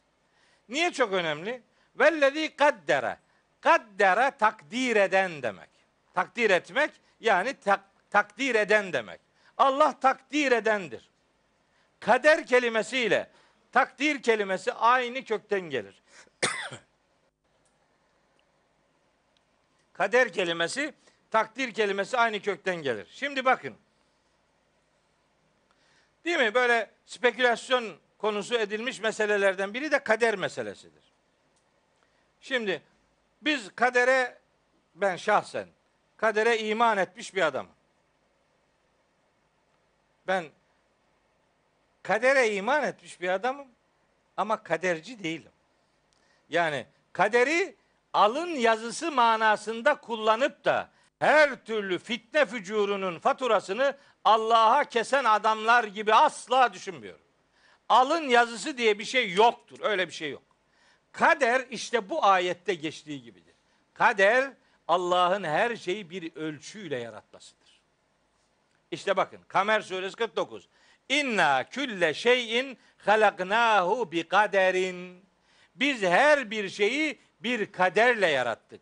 Niye çok önemli? Vellezî kaddera. Kaddera takdir eden demek. Takdir etmek yani tak, takdir eden demek. Allah takdir edendir kader kelimesiyle takdir kelimesi aynı kökten gelir. kader kelimesi takdir kelimesi aynı kökten gelir. Şimdi bakın. Değil mi? Böyle spekülasyon konusu edilmiş meselelerden biri de kader meselesidir. Şimdi biz kadere ben şahsen kadere iman etmiş bir adamım. Ben kadere iman etmiş bir adamım ama kaderci değilim. Yani kaderi alın yazısı manasında kullanıp da her türlü fitne fücurunun faturasını Allah'a kesen adamlar gibi asla düşünmüyorum. Alın yazısı diye bir şey yoktur. Öyle bir şey yok. Kader işte bu ayette geçtiği gibidir. Kader Allah'ın her şeyi bir ölçüyle yaratmasıdır. İşte bakın Kamer suresi 49. İnna külle şeyin halaknahu bi kaderin. Biz her bir şeyi bir kaderle yarattık.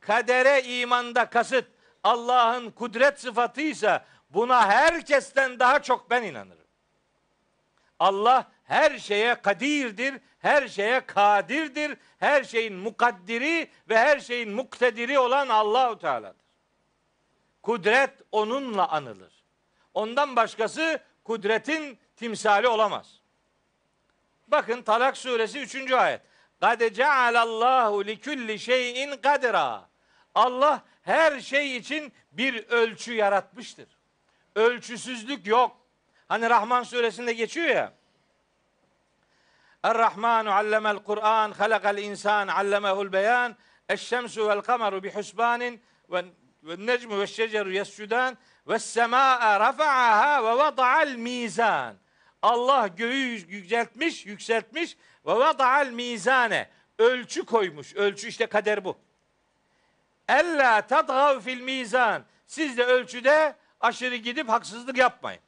Kadere imanda kasıt Allah'ın kudret sıfatıysa buna herkesten daha çok ben inanırım. Allah her şeye kadirdir, her şeye kadirdir, her şeyin mukaddiri ve her şeyin muktediri olan Allahu Teala'dır. Kudret onunla anılır. Ondan başkası kudretin timsali olamaz. Bakın Talak suresi 3. ayet. Kad cealallahu li kulli şeyin kadra. Allah her şey için bir ölçü yaratmıştır. Ölçüsüzlük yok. Hani Rahman suresinde geçiyor ya. Er-Rahmanu allemel Kur'an, halakal insan allemehul beyan, eş-şemsu vel kameru bi husbanin ve necmu ve şeceru yescudan ve semâe rafa'aha ve vada'al mizan. Allah göğü yüceltmiş, yükseltmiş ve vada'al mizane. Ölçü koymuş. Ölçü işte kader bu. Ella tadgav fil mizan. Siz de ölçüde aşırı gidip haksızlık yapmayın.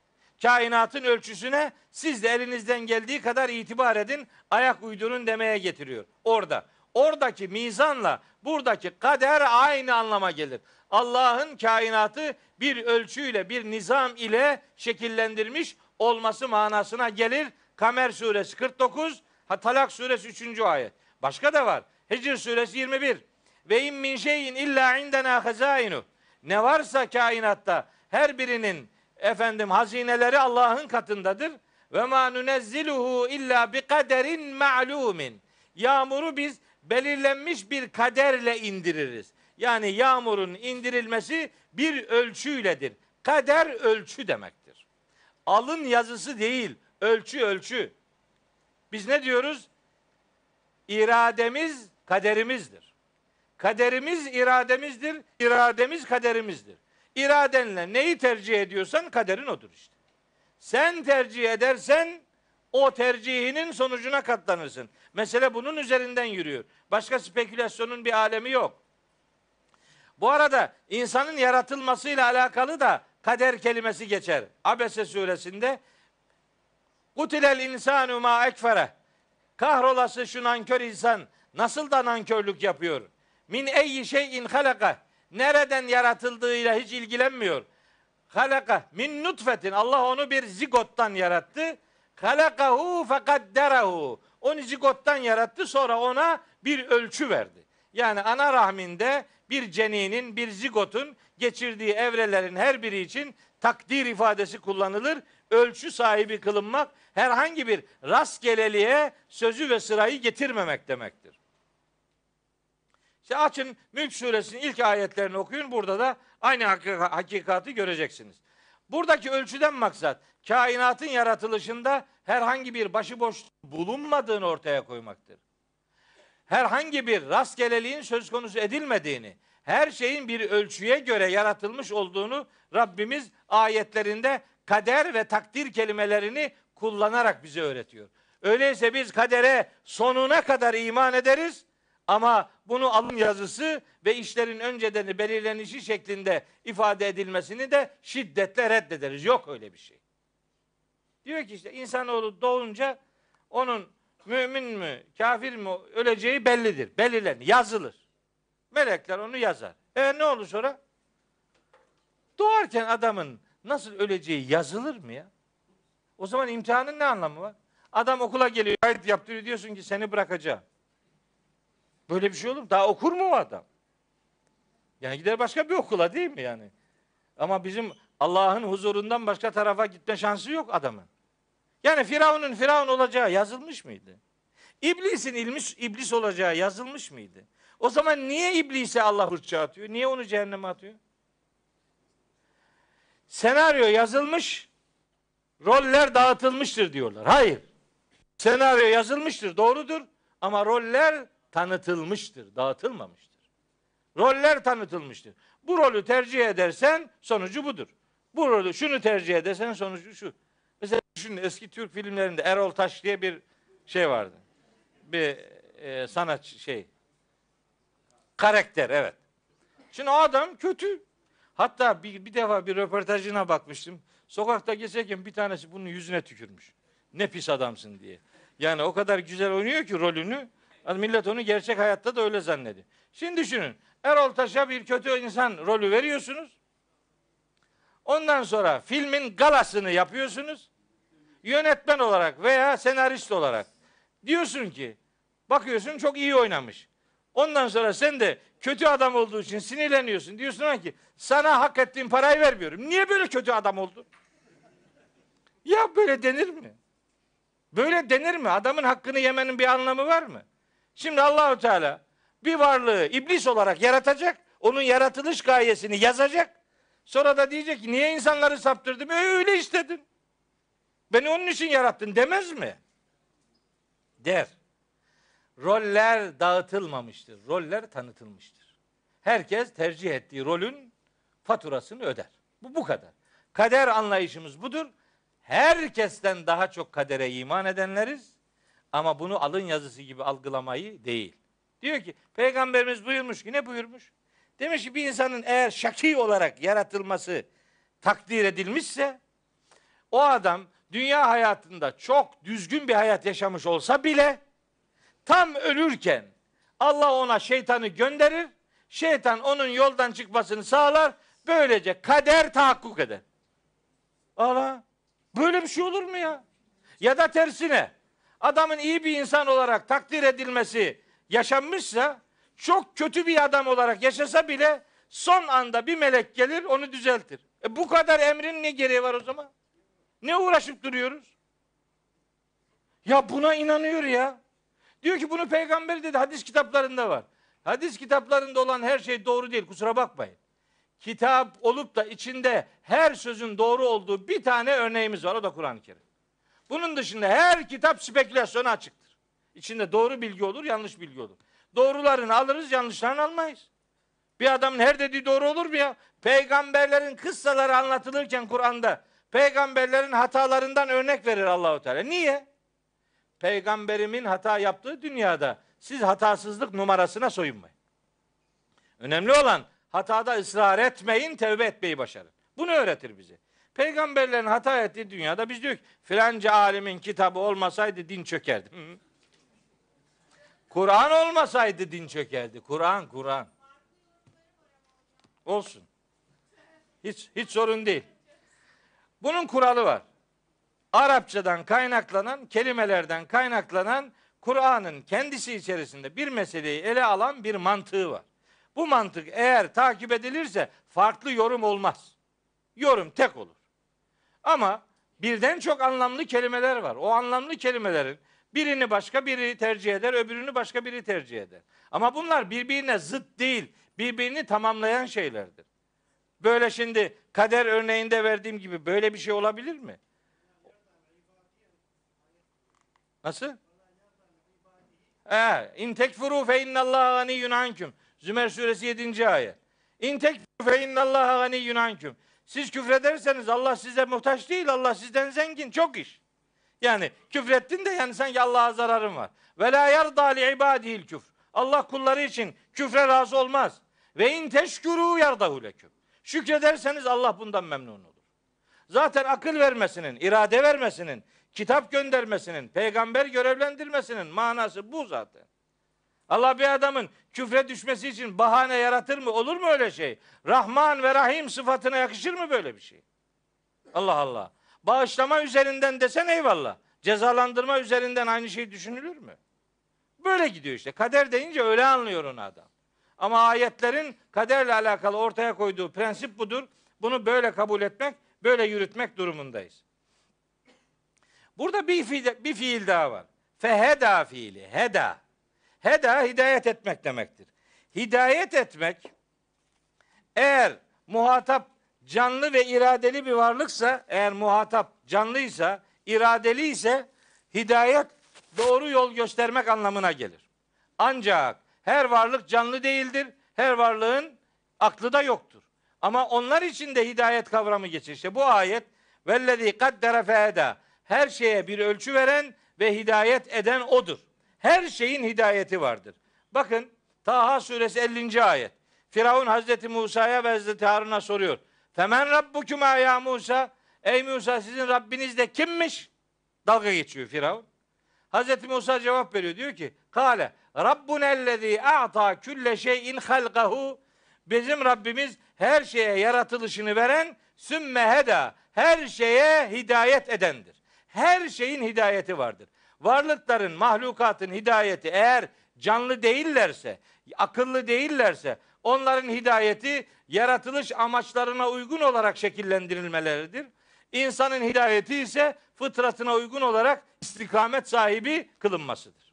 Kainatın ölçüsüne siz de elinizden geldiği kadar itibar edin, ayak uydurun demeye getiriyor. Orada. Oradaki mizanla buradaki kader aynı anlama gelir. Allah'ın kainatı bir ölçüyle, bir nizam ile şekillendirmiş olması manasına gelir. Kamer suresi 49, Talak suresi 3. ayet. Başka da var. Hicr suresi 21. Ve in min şeyin illa indena hazainu. Ne varsa kainatta her birinin efendim hazineleri Allah'ın katındadır. Ve ma nunezziluhu illa bi kaderin ma'lumin. Yağmuru biz belirlenmiş bir kaderle indiririz yani yağmurun indirilmesi bir ölçüyledir. Kader ölçü demektir. Alın yazısı değil, ölçü ölçü. Biz ne diyoruz? İrademiz kaderimizdir. Kaderimiz irademizdir, irademiz kaderimizdir. İradenle neyi tercih ediyorsan kaderin odur işte. Sen tercih edersen o tercihinin sonucuna katlanırsın. Mesele bunun üzerinden yürüyor. Başka spekülasyonun bir alemi yok. Bu arada insanın yaratılmasıyla alakalı da kader kelimesi geçer. Abese suresinde Kutilel insanu ma ekfere. Kahrolası şu nankör insan nasıl da nankörlük yapıyor. Min eyyi şeyin halaka. Nereden yaratıldığıyla hiç ilgilenmiyor. Halaka min nutfetin. Allah onu bir zigottan yarattı. Halakahu fekadderahu. Onu zigottan yarattı sonra ona bir ölçü verdi. Yani ana rahminde bir ceninin, bir zigotun geçirdiği evrelerin her biri için takdir ifadesi kullanılır. Ölçü sahibi kılınmak herhangi bir rastgeleliğe sözü ve sırayı getirmemek demektir. İşte açın Mülk Suresinin ilk ayetlerini okuyun. Burada da aynı hakikati göreceksiniz. Buradaki ölçüden maksat kainatın yaratılışında herhangi bir başıboş bulunmadığını ortaya koymaktır herhangi bir rastgeleliğin söz konusu edilmediğini, her şeyin bir ölçüye göre yaratılmış olduğunu Rabbimiz ayetlerinde kader ve takdir kelimelerini kullanarak bize öğretiyor. Öyleyse biz kadere sonuna kadar iman ederiz ama bunu alım yazısı ve işlerin önceden belirlenişi şeklinde ifade edilmesini de şiddetle reddederiz. Yok öyle bir şey. Diyor ki işte insanoğlu doğunca onun mümin mi, kafir mi öleceği bellidir. Belirlen, yazılır. Melekler onu yazar. E ne olur sonra? Doğarken adamın nasıl öleceği yazılır mı ya? O zaman imtihanın ne anlamı var? Adam okula geliyor, ayet yaptırıyor diyorsun ki seni bırakacağım. Böyle bir şey olur mu? Daha okur mu o adam? Yani gider başka bir okula değil mi yani? Ama bizim Allah'ın huzurundan başka tarafa gitme şansı yok adamın. Yani Firavun'un Firavun olacağı yazılmış mıydı? İblisin ilmiş, iblis olacağı yazılmış mıydı? O zaman niye iblise Allah hırça atıyor? Niye onu cehenneme atıyor? Senaryo yazılmış, roller dağıtılmıştır diyorlar. Hayır. Senaryo yazılmıştır, doğrudur. Ama roller tanıtılmıştır, dağıtılmamıştır. Roller tanıtılmıştır. Bu rolü tercih edersen sonucu budur. Bu rolü şunu tercih edersen sonucu şu. Düşünün eski Türk filmlerinde Erol Taş diye bir şey vardı. Bir e, sanat şey. Karakter evet. Şimdi o adam kötü. Hatta bir, bir defa bir röportajına bakmıştım. Sokakta geçerken bir tanesi bunun yüzüne tükürmüş. Ne pis adamsın diye. Yani o kadar güzel oynuyor ki rolünü. Millet onu gerçek hayatta da öyle zannedi. Şimdi düşünün. Erol Taş'a bir kötü insan rolü veriyorsunuz. Ondan sonra filmin galasını yapıyorsunuz yönetmen olarak veya senarist olarak diyorsun ki bakıyorsun çok iyi oynamış. Ondan sonra sen de kötü adam olduğu için sinirleniyorsun. Diyorsun ki sana hak ettiğin parayı vermiyorum. Niye böyle kötü adam oldun? Ya böyle denir mi? Böyle denir mi? Adamın hakkını yemenin bir anlamı var mı? Şimdi Allahu Teala bir varlığı iblis olarak yaratacak, onun yaratılış gayesini yazacak. Sonra da diyecek ki niye insanları saptırdım? E, öyle istedim. Beni onun için yarattın demez mi? Der. Roller dağıtılmamıştır. Roller tanıtılmıştır. Herkes tercih ettiği rolün faturasını öder. Bu bu kadar. Kader anlayışımız budur. Herkesten daha çok kadere iman edenleriz. Ama bunu alın yazısı gibi algılamayı değil. Diyor ki peygamberimiz buyurmuş ki ne buyurmuş? Demiş ki bir insanın eğer şaki olarak yaratılması takdir edilmişse o adam dünya hayatında çok düzgün bir hayat yaşamış olsa bile tam ölürken Allah ona şeytanı gönderir. Şeytan onun yoldan çıkmasını sağlar. Böylece kader tahakkuk eder. Allah böyle bir şey olur mu ya? Ya da tersine adamın iyi bir insan olarak takdir edilmesi yaşanmışsa çok kötü bir adam olarak yaşasa bile son anda bir melek gelir onu düzeltir. E bu kadar emrin ne gereği var o zaman? Ne uğraşıp duruyoruz? Ya buna inanıyor ya. Diyor ki bunu peygamber dedi hadis kitaplarında var. Hadis kitaplarında olan her şey doğru değil kusura bakmayın. Kitap olup da içinde her sözün doğru olduğu bir tane örneğimiz var o da Kur'an-ı Kerim. Bunun dışında her kitap spekülasyona açıktır. İçinde doğru bilgi olur, yanlış bilgi olur. Doğrularını alırız, yanlışlarını almayız. Bir adamın her dediği doğru olur mu ya? Peygamberlerin kıssaları anlatılırken Kur'an'da Peygamberlerin hatalarından örnek verir Allahu Teala. Niye? Peygamberimin hata yaptığı dünyada siz hatasızlık numarasına soyunmayın. Önemli olan hatada ısrar etmeyin, tevbe etmeyi başarın. Bunu öğretir bize. Peygamberlerin hata ettiği dünyada biz diyor filanca alimin kitabı olmasaydı din çökerdi. Kur'an olmasaydı din çökerdi. Kur'an, Kur'an. Olsun. Hiç hiç sorun değil. Bunun kuralı var. Arapçadan kaynaklanan, kelimelerden kaynaklanan Kur'an'ın kendisi içerisinde bir meseleyi ele alan bir mantığı var. Bu mantık eğer takip edilirse farklı yorum olmaz. Yorum tek olur. Ama birden çok anlamlı kelimeler var. O anlamlı kelimelerin birini başka biri tercih eder, öbürünü başka biri tercih eder. Ama bunlar birbirine zıt değil, birbirini tamamlayan şeylerdir. Böyle şimdi Kader örneğinde verdiğim gibi böyle bir şey olabilir mi? Nasıl? Ee, in tekfuru fe innallaha ganiyyun anküm. Zümer suresi 7. ayet. İn tekfuru fe innallaha ganiyyun anküm. Siz küfrederseniz Allah size muhtaç değil, Allah sizden zengin. Çok iş. Yani küfrettin de yani sanki Allah'a zararın var. Ve la yarda li ibadihil küfr. Allah kulları için küfre razı olmaz. Ve in teşkuru yardahu leküm. Şükrederseniz Allah bundan memnun olur. Zaten akıl vermesinin, irade vermesinin, kitap göndermesinin, peygamber görevlendirmesinin manası bu zaten. Allah bir adamın küfre düşmesi için bahane yaratır mı? Olur mu öyle şey? Rahman ve Rahim sıfatına yakışır mı böyle bir şey? Allah Allah. Bağışlama üzerinden desen eyvallah. Cezalandırma üzerinden aynı şey düşünülür mü? Böyle gidiyor işte. Kader deyince öyle anlıyor onu adam. Ama ayetlerin kaderle alakalı ortaya koyduğu prensip budur. Bunu böyle kabul etmek, böyle yürütmek durumundayız. Burada bir fiil, bir fiil daha var. Feheda fiili, heda. Heda hidayet etmek demektir. Hidayet etmek eğer muhatap canlı ve iradeli bir varlıksa, eğer muhatap canlıysa, iradeli ise hidayet doğru yol göstermek anlamına gelir. Ancak her varlık canlı değildir. Her varlığın aklı da yoktur. Ama onlar için de hidayet kavramı geçir. İşte bu ayet vellezî kaddere fehedâ her şeye bir ölçü veren ve hidayet eden odur. Her şeyin hidayeti vardır. Bakın Taha suresi 50. ayet. Firavun Hazreti Musa'ya ve Hazreti Harun'a soruyor. Femen rabbukuma ya Musa. Ey Musa sizin Rabbiniz de kimmiş? Dalga geçiyor Firavun. Hazreti Musa cevap veriyor. Diyor ki Kale Rabbunellezî a'ta külle şeyin halkahu Bizim Rabbimiz her şeye yaratılışını veren sümme heda. Her şeye hidayet edendir. Her şeyin hidayeti vardır. Varlıkların, mahlukatın hidayeti eğer canlı değillerse, akıllı değillerse onların hidayeti yaratılış amaçlarına uygun olarak şekillendirilmeleridir. İnsanın hidayeti ise fıtratına uygun olarak istikamet sahibi kılınmasıdır.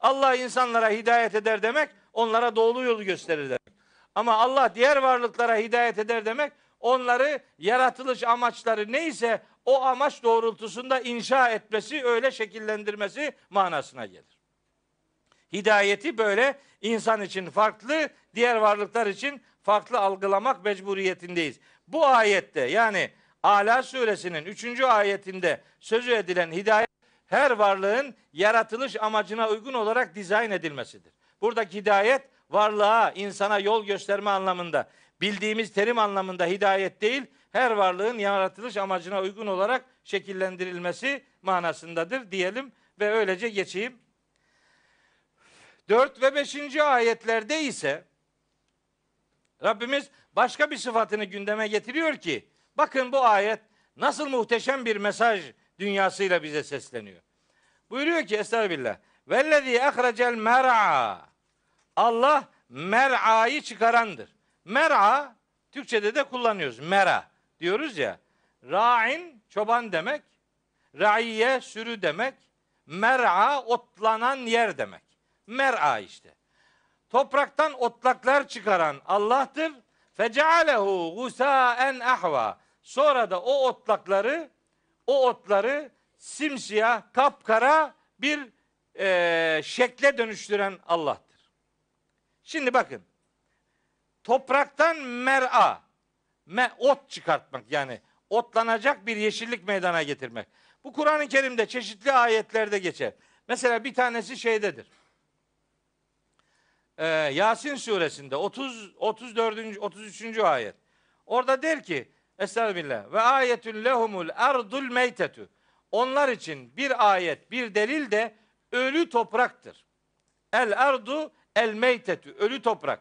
Allah insanlara hidayet eder demek, onlara doğru yolu gösterir demek. Ama Allah diğer varlıklara hidayet eder demek, onları yaratılış amaçları neyse o amaç doğrultusunda inşa etmesi, öyle şekillendirmesi manasına gelir. Hidayeti böyle insan için farklı, diğer varlıklar için farklı algılamak mecburiyetindeyiz. Bu ayette yani Ala suresinin 3. ayetinde sözü edilen hidayet her varlığın yaratılış amacına uygun olarak dizayn edilmesidir. Buradaki hidayet varlığa, insana yol gösterme anlamında, bildiğimiz terim anlamında hidayet değil, her varlığın yaratılış amacına uygun olarak şekillendirilmesi manasındadır diyelim ve öylece geçeyim. 4 ve 5. ayetlerde ise Rabbimiz başka bir sıfatını gündeme getiriyor ki bakın bu ayet nasıl muhteşem bir mesaj dünyasıyla bize sesleniyor. Buyuruyor ki estağfirullah. Vellezî ehrecel mer'a. Allah mer'ayı çıkarandır. Mer'a Türkçede de kullanıyoruz. Mera diyoruz ya. Ra'in çoban demek. Ra'iye sürü demek. Mer'a otlanan yer demek. Mer'a işte. Topraktan otlaklar çıkaran Allah'tır. Fecealehu gusaen ahva. Sonra da o otlakları o otları simsiyah, kapkara bir e, şekle dönüştüren Allah'tır. Şimdi bakın. Topraktan mer'a, me, ot çıkartmak yani otlanacak bir yeşillik meydana getirmek. Bu Kur'an-ı Kerim'de çeşitli ayetlerde geçer. Mesela bir tanesi şeydedir. Ee, Yasin suresinde 30 34. 33. ayet. Orada der ki Estağfirullah. Ve ayetün lehumul erdul meytetu. Onlar için bir ayet, bir delil de ölü topraktır. El erdu el meytetu. Ölü toprak.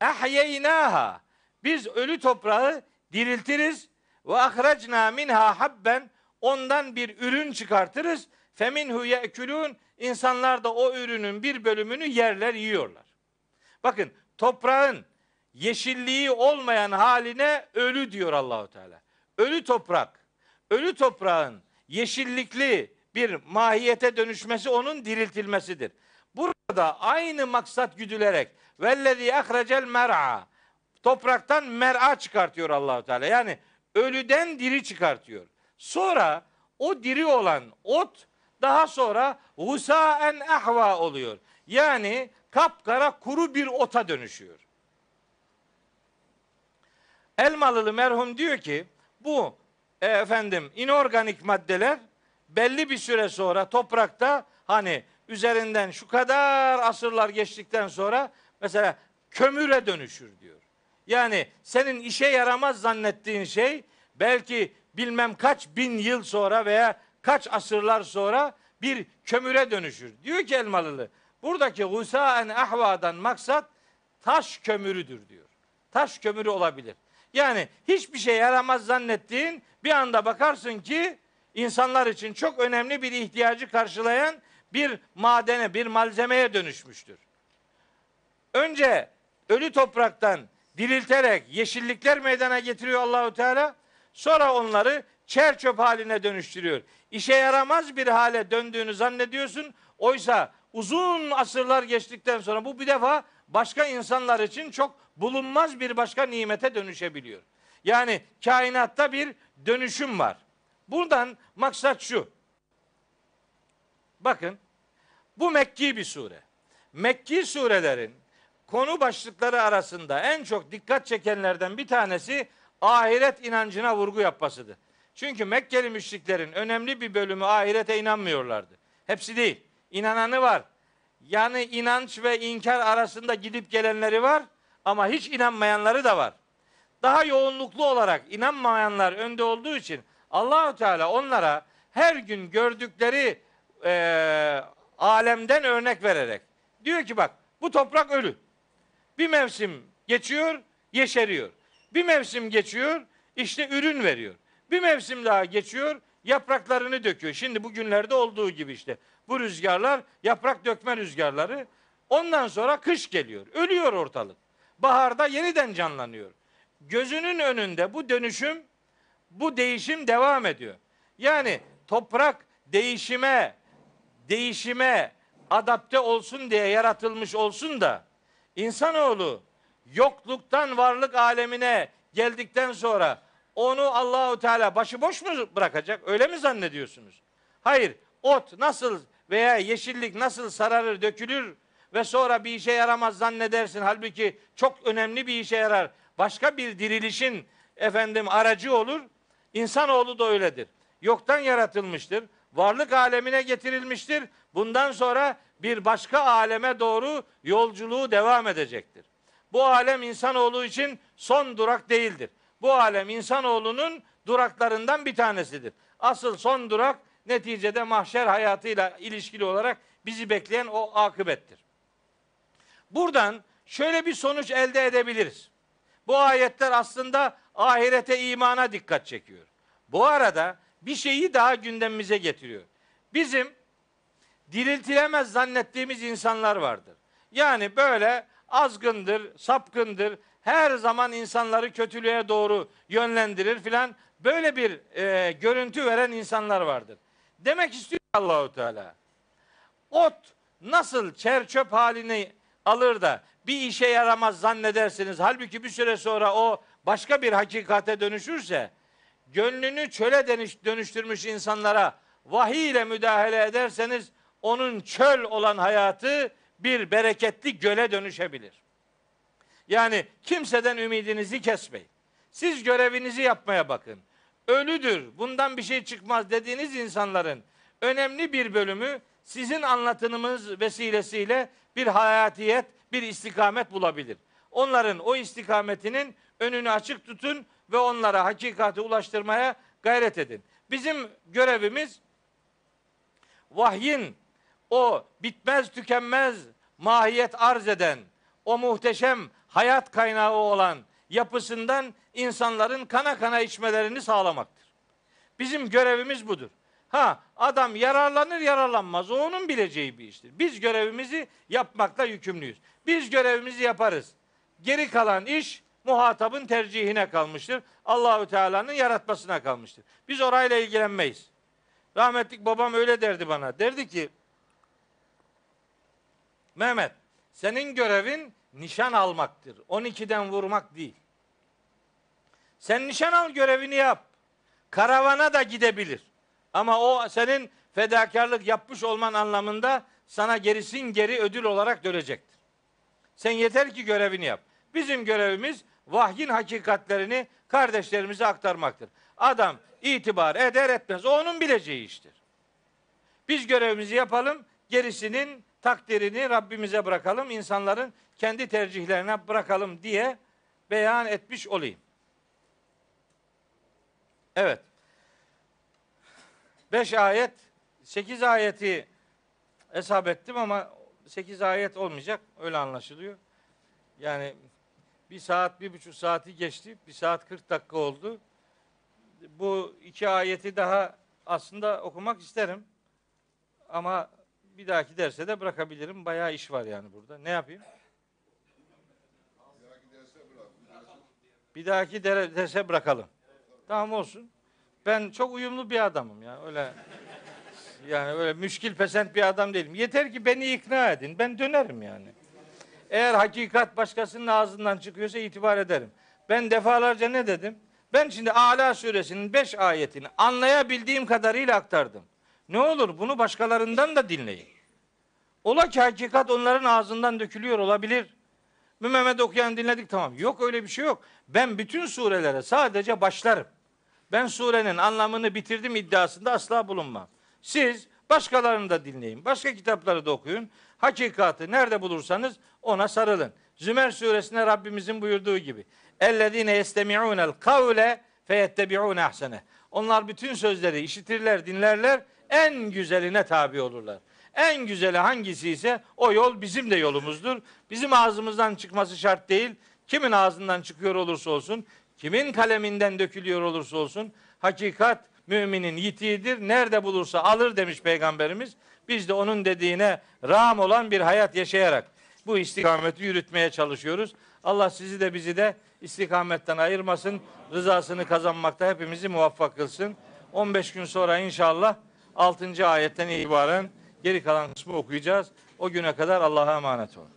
Ehyeynaha. Biz ölü toprağı diriltiriz. Ve ahrecna minha habben. Ondan bir ürün çıkartırız. Feminhu ye'kulun. İnsanlar da o ürünün bir bölümünü yerler, yiyorlar. Bakın toprağın yeşilliği olmayan haline ölü diyor Allahu Teala. Ölü toprak. Ölü toprağın yeşillikli bir mahiyete dönüşmesi onun diriltilmesidir. Burada aynı maksat güdülerek vellezî ahrecel mer'a topraktan mer'a çıkartıyor Allahu Teala. Yani ölüden diri çıkartıyor. Sonra o diri olan ot daha sonra husa en ahva oluyor. Yani kapkara kuru bir ota dönüşüyor. Elmalılı merhum diyor ki bu e, efendim inorganik maddeler belli bir süre sonra toprakta hani üzerinden şu kadar asırlar geçtikten sonra mesela kömüre dönüşür diyor. Yani senin işe yaramaz zannettiğin şey belki bilmem kaç bin yıl sonra veya kaç asırlar sonra bir kömüre dönüşür. Diyor ki Elmalılı buradaki gusaen ahvadan maksat taş kömürüdür diyor. Taş kömürü olabilir. Yani hiçbir şey yaramaz zannettiğin bir anda bakarsın ki insanlar için çok önemli bir ihtiyacı karşılayan bir madene, bir malzemeye dönüşmüştür. Önce ölü topraktan dirilterek yeşillikler meydana getiriyor Allahu Teala. Sonra onları çer çöp haline dönüştürüyor. İşe yaramaz bir hale döndüğünü zannediyorsun. Oysa uzun asırlar geçtikten sonra bu bir defa başka insanlar için çok bulunmaz bir başka nimete dönüşebiliyor. Yani kainatta bir dönüşüm var. Buradan maksat şu. Bakın bu Mekki bir sure. Mekki surelerin konu başlıkları arasında en çok dikkat çekenlerden bir tanesi ahiret inancına vurgu yapmasıdır. Çünkü Mekkeli müşriklerin önemli bir bölümü ahirete inanmıyorlardı. Hepsi değil. İnananı var. Yani inanç ve inkar arasında gidip gelenleri var. Ama hiç inanmayanları da var. Daha yoğunluklu olarak inanmayanlar önde olduğu için Allahu Teala onlara her gün gördükleri e, alemden örnek vererek diyor ki bak bu toprak ölü. Bir mevsim geçiyor, yeşeriyor. Bir mevsim geçiyor, işte ürün veriyor. Bir mevsim daha geçiyor, yapraklarını döküyor. Şimdi bugünlerde olduğu gibi işte. Bu rüzgarlar yaprak dökme rüzgarları. Ondan sonra kış geliyor. Ölüyor ortalık baharda yeniden canlanıyor. Gözünün önünde bu dönüşüm, bu değişim devam ediyor. Yani toprak değişime, değişime adapte olsun diye yaratılmış olsun da insanoğlu yokluktan varlık alemine geldikten sonra onu Allahu Teala başıboş mu bırakacak? Öyle mi zannediyorsunuz? Hayır. Ot nasıl veya yeşillik nasıl sararır, dökülür ve sonra bir işe yaramaz zannedersin. Halbuki çok önemli bir işe yarar. Başka bir dirilişin efendim aracı olur. İnsanoğlu da öyledir. Yoktan yaratılmıştır. Varlık alemine getirilmiştir. Bundan sonra bir başka aleme doğru yolculuğu devam edecektir. Bu alem insanoğlu için son durak değildir. Bu alem insanoğlunun duraklarından bir tanesidir. Asıl son durak neticede mahşer hayatıyla ilişkili olarak bizi bekleyen o akıbettir. Buradan şöyle bir sonuç elde edebiliriz. Bu ayetler aslında ahirete imana dikkat çekiyor. Bu arada bir şeyi daha gündemimize getiriyor. Bizim diriltilemez zannettiğimiz insanlar vardır. Yani böyle azgındır, sapkındır, her zaman insanları kötülüğe doğru yönlendirir filan böyle bir e, görüntü veren insanlar vardır. Demek istiyor Allahu Teala. Ot nasıl çerçöp halini alır da bir işe yaramaz zannedersiniz. Halbuki bir süre sonra o başka bir hakikate dönüşürse gönlünü çöle dönüştürmüş insanlara vahiy ile müdahale ederseniz onun çöl olan hayatı bir bereketli göle dönüşebilir. Yani kimseden ümidinizi kesmeyin. Siz görevinizi yapmaya bakın. Ölüdür, bundan bir şey çıkmaz dediğiniz insanların önemli bir bölümü sizin anlatınımız vesilesiyle bir hayatiyet, bir istikamet bulabilir. Onların o istikametinin önünü açık tutun ve onlara hakikati ulaştırmaya gayret edin. Bizim görevimiz vahyin o bitmez tükenmez mahiyet arz eden o muhteşem hayat kaynağı olan yapısından insanların kana kana içmelerini sağlamaktır. Bizim görevimiz budur. Ha adam yararlanır yararlanmaz o onun bileceği bir iştir. Biz görevimizi yapmakla yükümlüyüz. Biz görevimizi yaparız. Geri kalan iş muhatabın tercihine kalmıştır. Allahü Teala'nın yaratmasına kalmıştır. Biz orayla ilgilenmeyiz. Rahmetlik babam öyle derdi bana. Derdi ki Mehmet senin görevin nişan almaktır. 12'den vurmak değil. Sen nişan al görevini yap. Karavana da gidebilir. Ama o senin fedakarlık yapmış olman anlamında sana gerisin geri ödül olarak dönecektir. Sen yeter ki görevini yap. Bizim görevimiz vahyin hakikatlerini kardeşlerimize aktarmaktır. Adam itibar eder etmez. O onun bileceği iştir. Biz görevimizi yapalım, gerisinin takdirini Rabbimize bırakalım, insanların kendi tercihlerine bırakalım diye beyan etmiş olayım. Evet. 5 ayet, 8 ayeti hesap ettim ama 8 ayet olmayacak. Öyle anlaşılıyor. Yani bir saat, bir buçuk saati geçti. Bir saat 40 dakika oldu. Bu iki ayeti daha aslında okumak isterim. Ama bir dahaki derse de bırakabilirim. Bayağı iş var yani burada. Ne yapayım? Bir dahaki derse bırakalım. Tamam olsun. Ben çok uyumlu bir adamım ya. Öyle yani öyle müşkil pesent bir adam değilim. Yeter ki beni ikna edin. Ben dönerim yani. Eğer hakikat başkasının ağzından çıkıyorsa itibar ederim. Ben defalarca ne dedim? Ben şimdi Ala suresinin 5 ayetini anlayabildiğim kadarıyla aktardım. Ne olur bunu başkalarından da dinleyin. Ola ki hakikat onların ağzından dökülüyor olabilir. Mehmet okuyan dinledik tamam. Yok öyle bir şey yok. Ben bütün surelere sadece başlarım ben surenin anlamını bitirdim iddiasında asla bulunmam. Siz başkalarını da dinleyin. Başka kitapları da okuyun. Hakikatı nerede bulursanız ona sarılın. Zümer suresine Rabbimizin buyurduğu gibi. Ellezine yestemi'unel kavle feyettebi'un ahsene. Onlar bütün sözleri işitirler, dinlerler, en güzeline tabi olurlar. En güzeli hangisi ise o yol bizim de yolumuzdur. Bizim ağzımızdan çıkması şart değil. Kimin ağzından çıkıyor olursa olsun Kimin kaleminden dökülüyor olursa olsun hakikat müminin yitiğidir. Nerede bulursa alır demiş peygamberimiz. Biz de onun dediğine ram olan bir hayat yaşayarak bu istikameti yürütmeye çalışıyoruz. Allah sizi de bizi de istikametten ayırmasın. Rızasını kazanmakta hepimizi muvaffak kılsın. 15 gün sonra inşallah 6. ayetten itibaren geri kalan kısmı okuyacağız. O güne kadar Allah'a emanet olun.